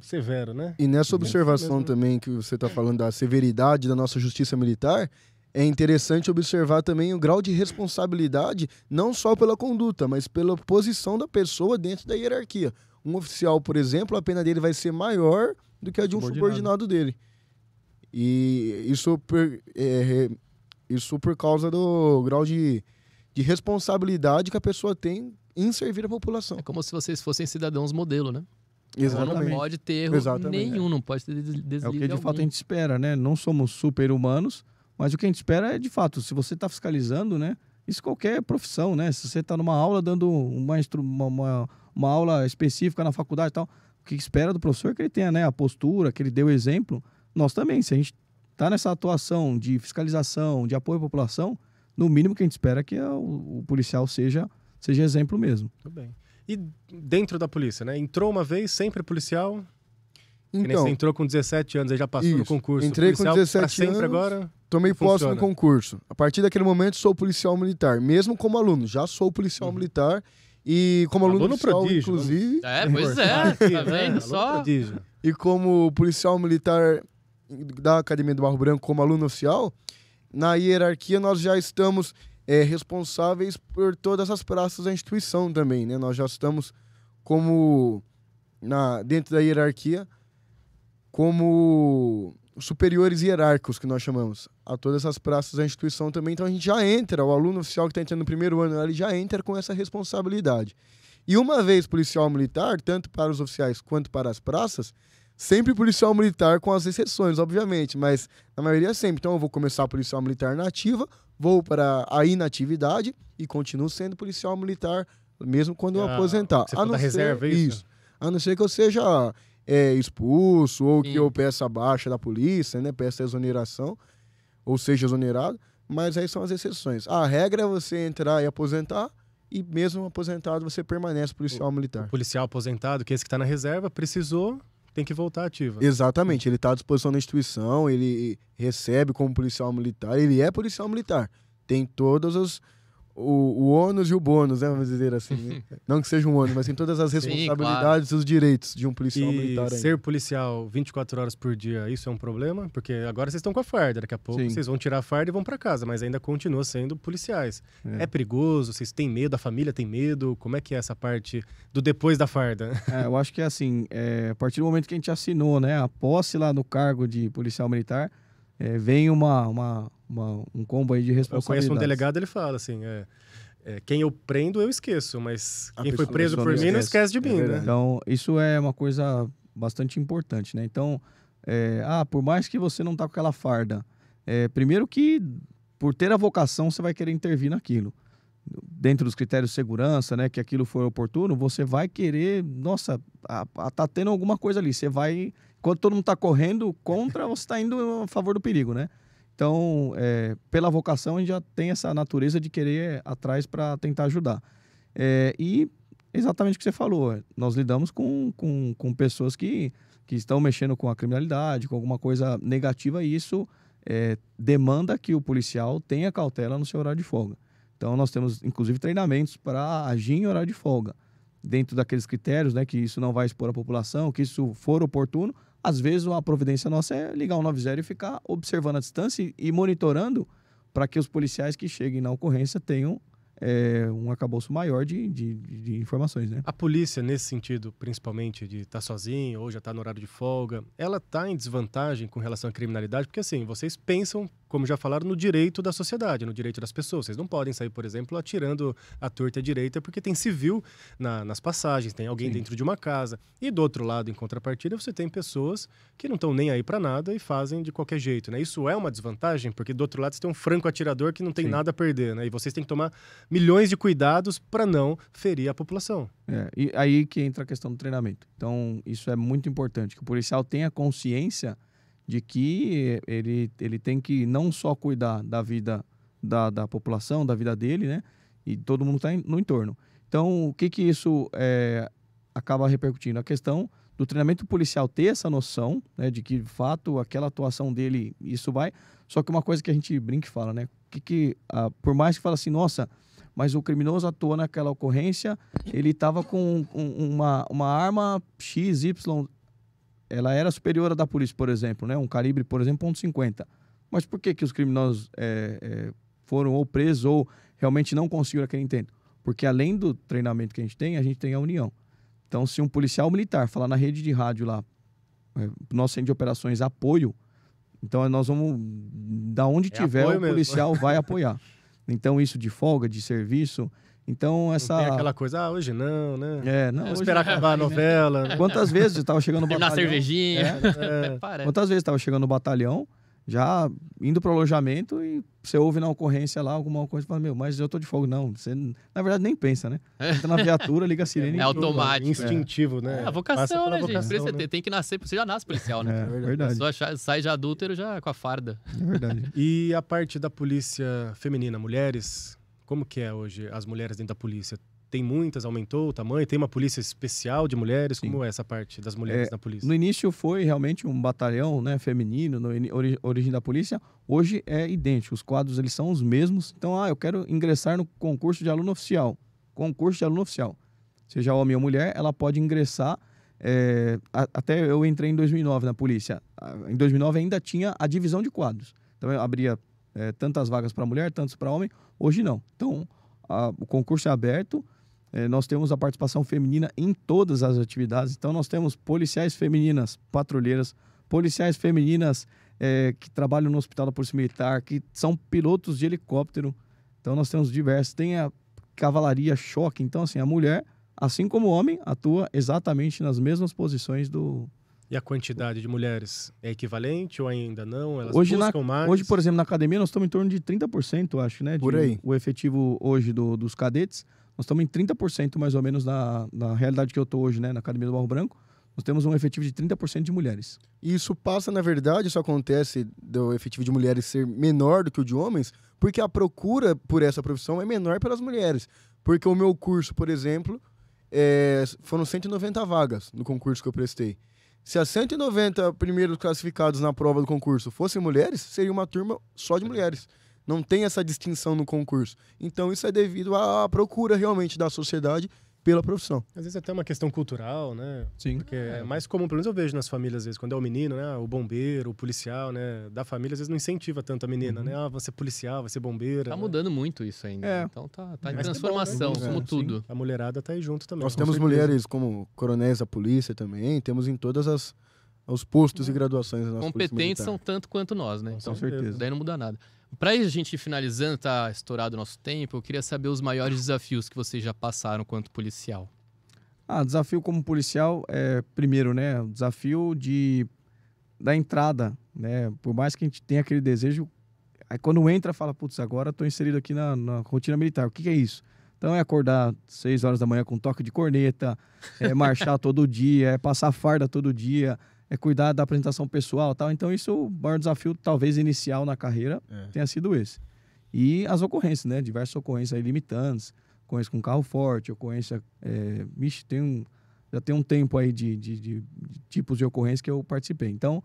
Speaker 2: severo, né? E nessa observação
Speaker 4: também que você está falando da severidade da nossa justiça militar, é interessante observar também o grau de responsabilidade, não só pela conduta, mas pela posição da pessoa dentro da hierarquia. Um oficial, por exemplo, a pena dele vai ser maior do que a de um subordinado, subordinado dele. E isso por, é, é isso por causa do grau de de responsabilidade que a pessoa tem
Speaker 1: em servir a população. É como se vocês fossem cidadãos modelo, né? Exatamente. não pode ter erro Exatamente. nenhum, é. não pode ter deslize É o que de algum. fato a gente
Speaker 3: espera, né? Não somos super-humanos, mas o que a gente espera é, de fato, se você está fiscalizando, né? Isso qualquer profissão, né? Se você está numa aula dando uma, uma, uma, aula específica na faculdade e tal, o que espera do professor é que ele tenha né, a postura, que ele dê o exemplo. Nós também, se a gente está nessa atuação de fiscalização, de apoio à população, no mínimo que a gente espera que o, o policial seja, seja exemplo mesmo.
Speaker 2: Muito bem. E dentro da polícia, né? Entrou uma vez, sempre policial. Então, você entrou com 17 anos, aí já passou isso, no concurso. Entrei policial com 17 anos. agora. Tomei posse no
Speaker 4: concurso. A partir daquele momento sou policial militar, mesmo como aluno, já sou policial uhum. militar e como aluno, aluno policial, prodígio, inclusive. É, pois é, tá vendo ah, é, só? E como policial militar da Academia do Barro Branco, como aluno oficial, na hierarquia nós já estamos é, responsáveis por todas as praças da instituição também, né? Nós já estamos como na dentro da hierarquia como superiores hierárquicos que nós chamamos a todas as praças da instituição também. Então a gente já entra, o aluno oficial que está entrando no primeiro ano, ele já entra com essa responsabilidade. E uma vez policial militar, tanto para os oficiais quanto para as praças, Sempre policial militar, com as exceções, obviamente, mas na maioria sempre. Então eu vou começar policial militar na ativa, vou para a inatividade e continuo sendo policial militar, mesmo quando ah, eu aposentar. Você a não ser, reserva, é isso. isso. A não ser que eu seja é, expulso ou Sim. que eu peça baixa da polícia, né? Peça exoneração, ou seja exonerado. Mas aí são as exceções. A regra é você entrar e aposentar, e mesmo aposentado você permanece policial o, militar. O policial aposentado, que é esse que está na reserva, precisou, tem que voltar ativa. Né? Exatamente, ele está à disposição da instituição, ele recebe como policial militar, ele é policial militar. Tem todas as o, o ônus e o bônus, né? Vamos dizer assim. Né? [laughs] Não que seja um ônus, mas tem todas as responsabilidades claro. e os direitos de um policial e militar. Ainda. Ser
Speaker 2: policial 24 horas por dia, isso é um problema? Porque agora vocês estão com a farda, daqui a pouco Sim. vocês vão tirar a farda e vão para casa, mas ainda continuam sendo policiais. É. é. perigoso? Vocês têm medo? A família tem medo? Como
Speaker 3: é que é essa parte do depois da farda? É, eu acho que é assim, é, a partir do momento que a gente assinou né, a posse lá no cargo de policial militar é, vem uma, uma, uma, um combo aí de responsabilidade. Eu conheço um
Speaker 2: delegado, ele fala assim, é, é, quem eu prendo eu esqueço, mas
Speaker 3: a quem foi preso por não mim não esquece de é mim, né? Então, isso é uma coisa bastante importante, né? Então, é, ah, por mais que você não tá com aquela farda, é, primeiro que por ter a vocação você vai querer intervir naquilo dentro dos critérios de segurança, né, que aquilo for oportuno, você vai querer, nossa, a, a, tá tendo alguma coisa ali, você vai quando todo mundo está correndo contra, você está indo a favor do perigo, né? Então, é, pela vocação, a gente já tem essa natureza de querer atrás para tentar ajudar. É, e exatamente o que você falou, é, nós lidamos com, com, com, pessoas que, que estão mexendo com a criminalidade, com alguma coisa negativa, e isso é, demanda que o policial tenha cautela no seu horário de folga. Então, nós temos, inclusive, treinamentos para agir em horário de folga, dentro daqueles critérios, né, que isso não vai expor a população, que isso for oportuno, às vezes a providência nossa é ligar o 90 e ficar observando a distância e monitorando para que os policiais que cheguem na ocorrência tenham é, um acabouço maior de, de, de, informações, né?
Speaker 2: A polícia, nesse sentido, principalmente, de estar tá sozinha ou já estar tá no horário de folga, ela está em desvantagem com relação à criminalidade? Porque, assim, vocês pensam como já falaram, no direito da sociedade, no direito das pessoas. Vocês não podem sair, por exemplo, atirando a torta à direita porque tem civil na, nas passagens, tem alguém Sim. dentro de uma casa. E do outro lado, em contrapartida, você tem pessoas que não estão nem aí para nada e fazem de qualquer jeito, né? Isso é uma desvantagem, porque do outro lado você tem um franco atirador que não tem Sim. nada a perder, né? E vocês têm que tomar milhões de cuidados para não ferir
Speaker 3: a população. É, e aí que entra a questão do treinamento. Então, isso é muito importante, que o policial tenha consciência de que ele, ele tem que não só cuidar da vida da, da população, da vida dele, né? E todo mundo está no entorno. Então, o que que isso é, acaba repercutindo? A questão do treinamento policial ter essa noção, né? De que, de fato, aquela atuação dele, isso vai... Só que uma coisa que a gente brinca e fala, né? Que, que ah, por mais que fala assim, nossa, mas o criminoso atuou naquela ocorrência, ele estava com um, uma, uma arma X, Y, ela era superior à da polícia, por exemplo, né? Um calibre, por exemplo, .50. Mas por que que os criminosos é, é, foram ou presos ou realmente não conseguiram aquele intento? Porque além do treinamento que a gente tem, a gente tem a união. Então, se um policial militar falar na rede de rádio lá, é, nosso centro de operações apoio, então é, nós vamos, da onde é tiver, o policial vai [laughs] apoiar. Então, isso de folga, de serviço, então, essa. Não tem aquela coisa, ah, hoje não, né? É, não. esperar acabar a novela. Né? Quantas vezes eu tava chegando no [laughs] batalhão. Na cervejinha. É, é. [laughs] Quantas vezes eu tava chegando no batalhão, já indo pro alojamento e você ouve na ocorrência lá alguma coisa e fala, meu, mas eu tô de fogo, não. Você, na verdade, nem pensa, né? É. Entra na viatura, liga a sirene. É, automático. É instintivo, é. né? É a vocação, né, vocação, gente?
Speaker 1: né? tem que nascer, você já nasce policial, né? É, verdade. verdade. sai já adúltero já com a farda. É verdade. e a parte da
Speaker 2: polícia feminina, mulheres, como que é hoje as mulheres dentro da polícia? Tem muitas, aumentou o tamanho? Tem uma polícia especial de mulheres? Sim. Como é essa parte das mulheres é, na polícia? No
Speaker 3: início foi realmente um batalhão né, feminino, no ori origem da polícia. Hoje é idêntico, os quadros eles são os mesmos. Então, ah, eu quero ingressar no concurso de aluno oficial. Concurso de aluno oficial. Seja homem ou mulher, ela pode ingressar. É, a, até eu entrei em 2009 na polícia. Ah, em 2009 ainda tinha a divisão de quadros. Então eu abria é, tantas vagas para mulher, tantos para homem. Hoje não. Então, a, o concurso é aberto. É, nós temos a participação feminina em todas as atividades. Então, nós temos policiais femininas patrulheiras, policiais femininas é, que trabalham no Hospital da Polícia Militar, que são pilotos de helicóptero. Então, nós temos diversos. Tem a cavalaria choque. Então, assim, a mulher, assim como o homem, atua exatamente nas mesmas posições do,
Speaker 2: e a quantidade de mulheres é equivalente ou ainda não? Elas hoje buscam na, mais? Hoje, por
Speaker 3: exemplo, na academia nós estamos em torno de 30%, acho, né? De, por aí. O efetivo hoje do, dos cadetes, nós estamos em 30% mais ou menos da, da realidade que eu estou hoje, né? Na Academia do Barro Branco, nós temos um efetivo de 30% de mulheres.
Speaker 4: E isso passa, na verdade, isso acontece do efetivo de mulheres ser menor do que o de homens, porque a procura por essa profissão é menor pelas mulheres. Porque o meu curso, por exemplo, é, foram 190 vagas no concurso que eu prestei. Se as 190 primeiros classificados na prova do concurso fossem mulheres, seria uma turma só de mulheres. Não tem essa distinção no concurso. Então isso é devido à procura realmente da sociedade pela profissão. Às vezes até é uma questão cultural,
Speaker 2: né? Sim. Porque
Speaker 4: é, é mais comum, pelo menos eu vejo nas famílias, às vezes,
Speaker 2: quando é o menino, né? O bombeiro, o policial, né? Da família, às vezes não incentiva tanto a menina, uhum. né? Ah, você é policial, você bombeira. Tá né? mudando muito isso ainda. É. Né? Então
Speaker 1: tá, tá em transformação, bom, né? como tudo. Sim.
Speaker 2: A mulherada tá
Speaker 1: aí junto também. Nós temos certeza. mulheres
Speaker 4: como coronéis da polícia também, temos em todas as os postos e uhum. graduações Competentes são
Speaker 1: tanto quanto nós, né? Com então, certeza. Daí não muda nada. Para a gente ir finalizando, tá estourado o nosso tempo, eu queria saber os maiores desafios que vocês já passaram quanto policial.
Speaker 3: Ah, desafio como policial é, primeiro, né, o desafio de da entrada, né? Por mais que a gente tenha aquele desejo, aí quando entra fala, putz, agora estou inserido aqui na, na, rotina militar. O que, que é isso? Então é acordar 6 horas da manhã com toque de corneta, é marchar [laughs] todo dia, é passar farda todo dia, é cuidar da apresentação pessoal tal. Então, isso, é o maior desafio, talvez, inicial na carreira é. tenha sido esse. E as ocorrências, né? Diversas ocorrências aí limitantes. Ocorrência com carro forte, ocorrência... É, vixe, tem um, já tem um tempo aí de, de, de, de tipos de ocorrência que eu participei. Então,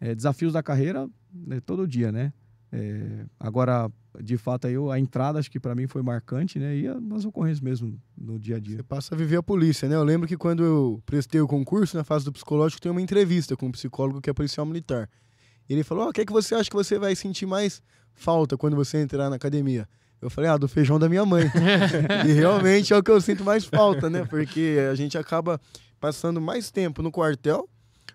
Speaker 3: é, desafios da carreira, né, todo dia, né? É, agora, de fato aí a entrada acho que para mim foi marcante, né? E as ocorrências mesmo no dia a dia. Você
Speaker 4: passa a viver a polícia, né? Eu lembro que quando eu prestei o concurso na fase do psicológico tem uma entrevista com um psicólogo que é policial militar. ele falou: "O oh, que é que você acha que você vai sentir mais falta quando você entrar na academia?" Eu falei: "Ah, do feijão da minha mãe". [laughs] e realmente é o que eu sinto mais falta, né? Porque a gente acaba passando mais tempo no quartel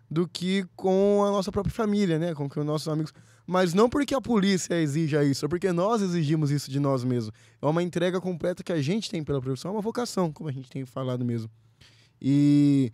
Speaker 4: do que com a nossa própria família, né? Com, os nossos amigos. Mas não porque a polícia exija isso, é porque nós exigimos isso de nós mesmos. É uma entrega completa que a gente tem pela profissão, é uma vocação, como a gente tem falado mesmo. E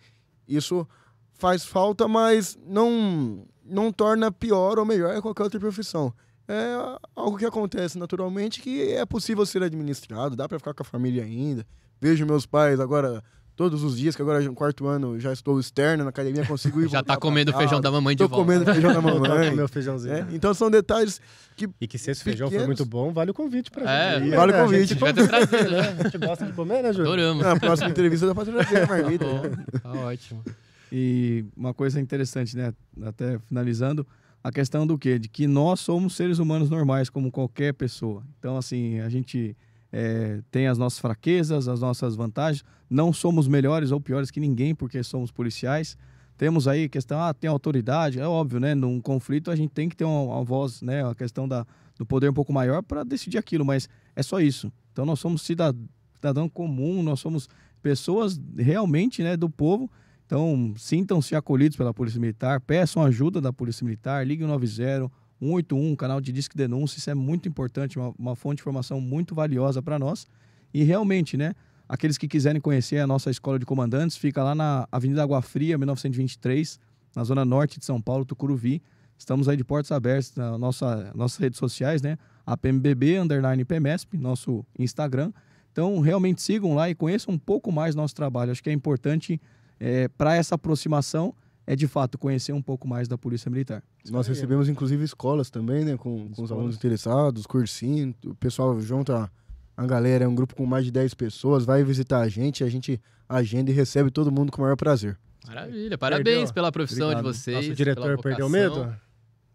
Speaker 4: isso faz falta, mas não, não torna pior ou melhor qualquer outra profissão. É algo que acontece naturalmente, que é possível ser administrado, dá para ficar com a família ainda. Vejo meus pais agora todos os dias, que agora no é quarto ano já estou externo na academia, consigo ir. [laughs] já está comendo o feijão da
Speaker 1: mamãe de volta. Estou comendo feijão da [laughs] tá mamãe. meu feijãozinho. É? Né?
Speaker 4: Então são detalhes que. E que se esse pequenos... feijão foi muito
Speaker 3: bom, vale o convite para é, gente. Vale o convite. A gente, trazido, né? né? a gente
Speaker 1: gosta de comer, né, Júlio? Adoramos. Na próxima
Speaker 4: entrevista da patrocinação, [laughs] Marmita. Tá, tá
Speaker 3: ótimo. E uma coisa interessante, né? Até finalizando a questão do quê? De que nós somos seres humanos normais, como qualquer pessoa. Então, assim, a gente é, tem as nossas fraquezas, as nossas vantagens. Não somos melhores ou piores que ninguém porque somos policiais. Temos aí questão, ah, tem autoridade, é óbvio, né? Num conflito a gente tem que ter uma, uma voz, né? A questão da, do poder um pouco maior para decidir aquilo, mas é só isso. Então nós somos cidadão, comum, nós somos pessoas realmente, né, do povo. Então sintam-se acolhidos pela Polícia Militar, peçam ajuda da Polícia Militar, ligue o 90 181, canal de Disque Denúncia, isso é muito importante, uma, uma fonte de informação muito valiosa para nós. E realmente, né? Aqueles que quiserem conhecer a nossa escola de comandantes, fica lá na Avenida Água Fria, 1923, na zona norte de São Paulo, Tucuruvi. Estamos aí de portas abertas na nossa, nossas redes sociais, né? pmbb underline PMESP, nosso Instagram. Então, realmente sigam lá e conheçam um pouco mais nosso trabalho. Acho que é importante é, eh, para essa aproximação é de fato conhecer um pouco mais da Polícia Militar. Nós recebemos
Speaker 4: inclusive escolas também, né, com, com os alunos interessados, cursinho, o pessoal junta a galera, é um grupo com mais de 10 pessoas, vai visitar a gente, a gente agenda e recebe todo mundo com o maior prazer.
Speaker 1: Maravilha, parabéns perdeu. pela profissão Obrigado. de vocês. Nosso diretor perdeu medo?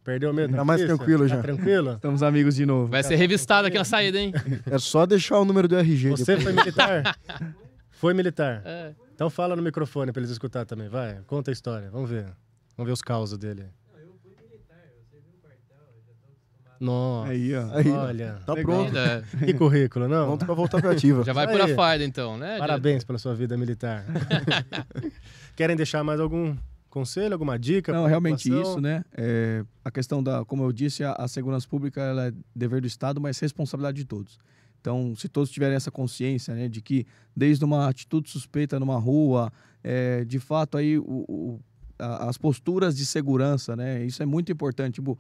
Speaker 1: Perdeu medo? Tá mais tranquilo tá já. Tá tranquilo?
Speaker 4: Estamos amigos de novo. Vai ser tá
Speaker 1: revistado aqui na saída, hein? É
Speaker 4: só deixar o número do RG.
Speaker 1: Você depois. foi militar? [laughs] foi
Speaker 2: militar. É. Então fala no microfone para eles escutar também, vai. Conta a história, vamos ver. Vamos ver os causos dele. eu fui militar, eu quartel, já acostumado. Nossa, aí, ó. Aí, olha. Tá legal. pronto. É. Que currículo, não? Pronto para voltar para ativa. Já vai aí. pra farda então, né? Parabéns pela sua
Speaker 3: vida militar.
Speaker 2: [laughs] Querem deixar mais algum conselho, alguma dica? Não, realmente isso, né?
Speaker 3: É, a questão da, como eu disse, a, a segurança pública é dever do Estado, mas responsabilidade de todos. Então, se todos tiverem essa consciência né, de que, desde uma atitude suspeita numa rua, é, de fato, aí o, o, a, as posturas de segurança, né, isso é muito importante. Tipo,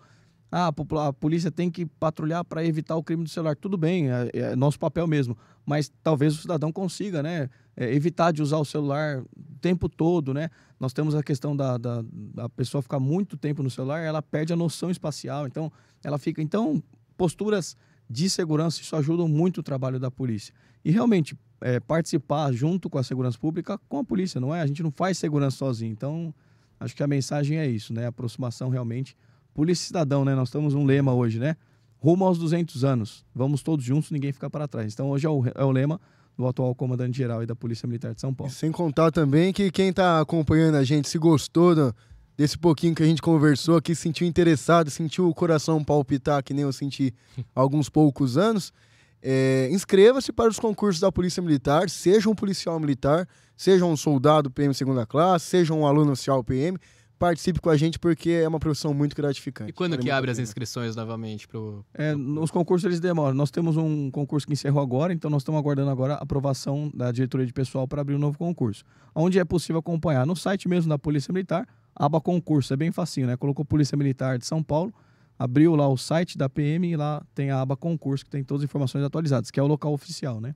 Speaker 3: ah, a polícia tem que patrulhar para evitar o crime do celular. Tudo bem, é, é, nosso papel mesmo. Mas talvez o cidadão consiga, né? É, evitar de usar o celular o tempo todo, né? Nós temos a questão da, da, da, pessoa ficar muito tempo no celular, ela perde a noção espacial. Então, ela fica. Então, posturas de segurança, isso ajuda muito o trabalho da polícia. E realmente, é, participar junto com a segurança pública, com a polícia, não é? A gente não faz segurança sozinho. Então, acho que a mensagem é isso, né? A aproximação realmente. Polícia cidadão, né? Nós temos um lema hoje, né? Rumo aos 200 anos. Vamos todos juntos, ninguém fica para trás. Então, hoje é o, é o lema do atual comandante-geral e da Polícia Militar de São Paulo. E sem
Speaker 4: contar também que quem está acompanhando a gente, se gostou do, desse pouquinho que a gente conversou aqui, sentiu interessado, sentiu o coração palpitar, que nem eu senti [laughs] há alguns poucos anos, é, inscreva-se para os concursos da Polícia Militar, seja um policial militar, seja um soldado PM segunda classe, seja um aluno oficial PM, participe com a gente porque é uma profissão muito gratificante. E quando que
Speaker 3: abre
Speaker 1: as inscrições novamente pro...
Speaker 3: É, os concursos eles demoram. Nós temos um concurso que encerrou agora, então nós estamos aguardando agora a aprovação da diretoria de pessoal para abrir um novo concurso, onde é possível acompanhar no site mesmo da Polícia Militar aba concurso, é bem facinho, né? Colocou Polícia Militar de São Paulo, abriu lá o site da PM e lá tem a aba concurso, que tem todas as informações atualizadas, que é o local oficial, né?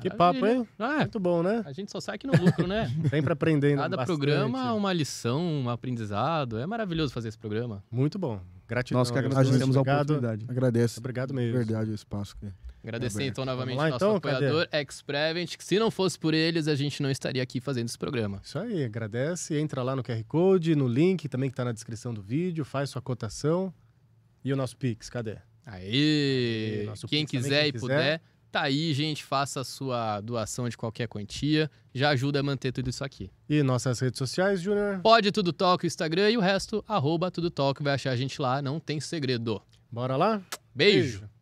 Speaker 3: Que papo, hein?
Speaker 1: Ah, é. Muito bom, né? A gente só sai aqui no lucro, né? Tem [laughs] para aprender Cada bastante. programa, é uma lição, um aprendizado. É maravilhoso fazer esse programa. Muito
Speaker 2: bom. Gratidão. Nós que agradecemos a oportunidade. Agradeço. Obrigado mesmo. Verdade, o espaço.
Speaker 1: Que... Agradecer então novamente lá, nosso então, apoiador, cadê? Xprevent, que se não fosse por eles, a gente
Speaker 2: não estaria aqui fazendo esse programa. Isso aí, agradece, entra lá no QR Code, no link também que está na descrição do vídeo, faz sua cotação. E o nosso Pix, cadê?
Speaker 1: Aí, quem quiser também, quem e puder, tá aí, gente, faça a sua doação de qualquer quantia, já ajuda a manter tudo isso aqui. E nossas redes sociais, Júnior? Pode Tudo Talk, o Instagram e o resto, arroba Tudo Talk, vai achar a gente lá, não tem segredo. Bora lá? Beijo. Beijo.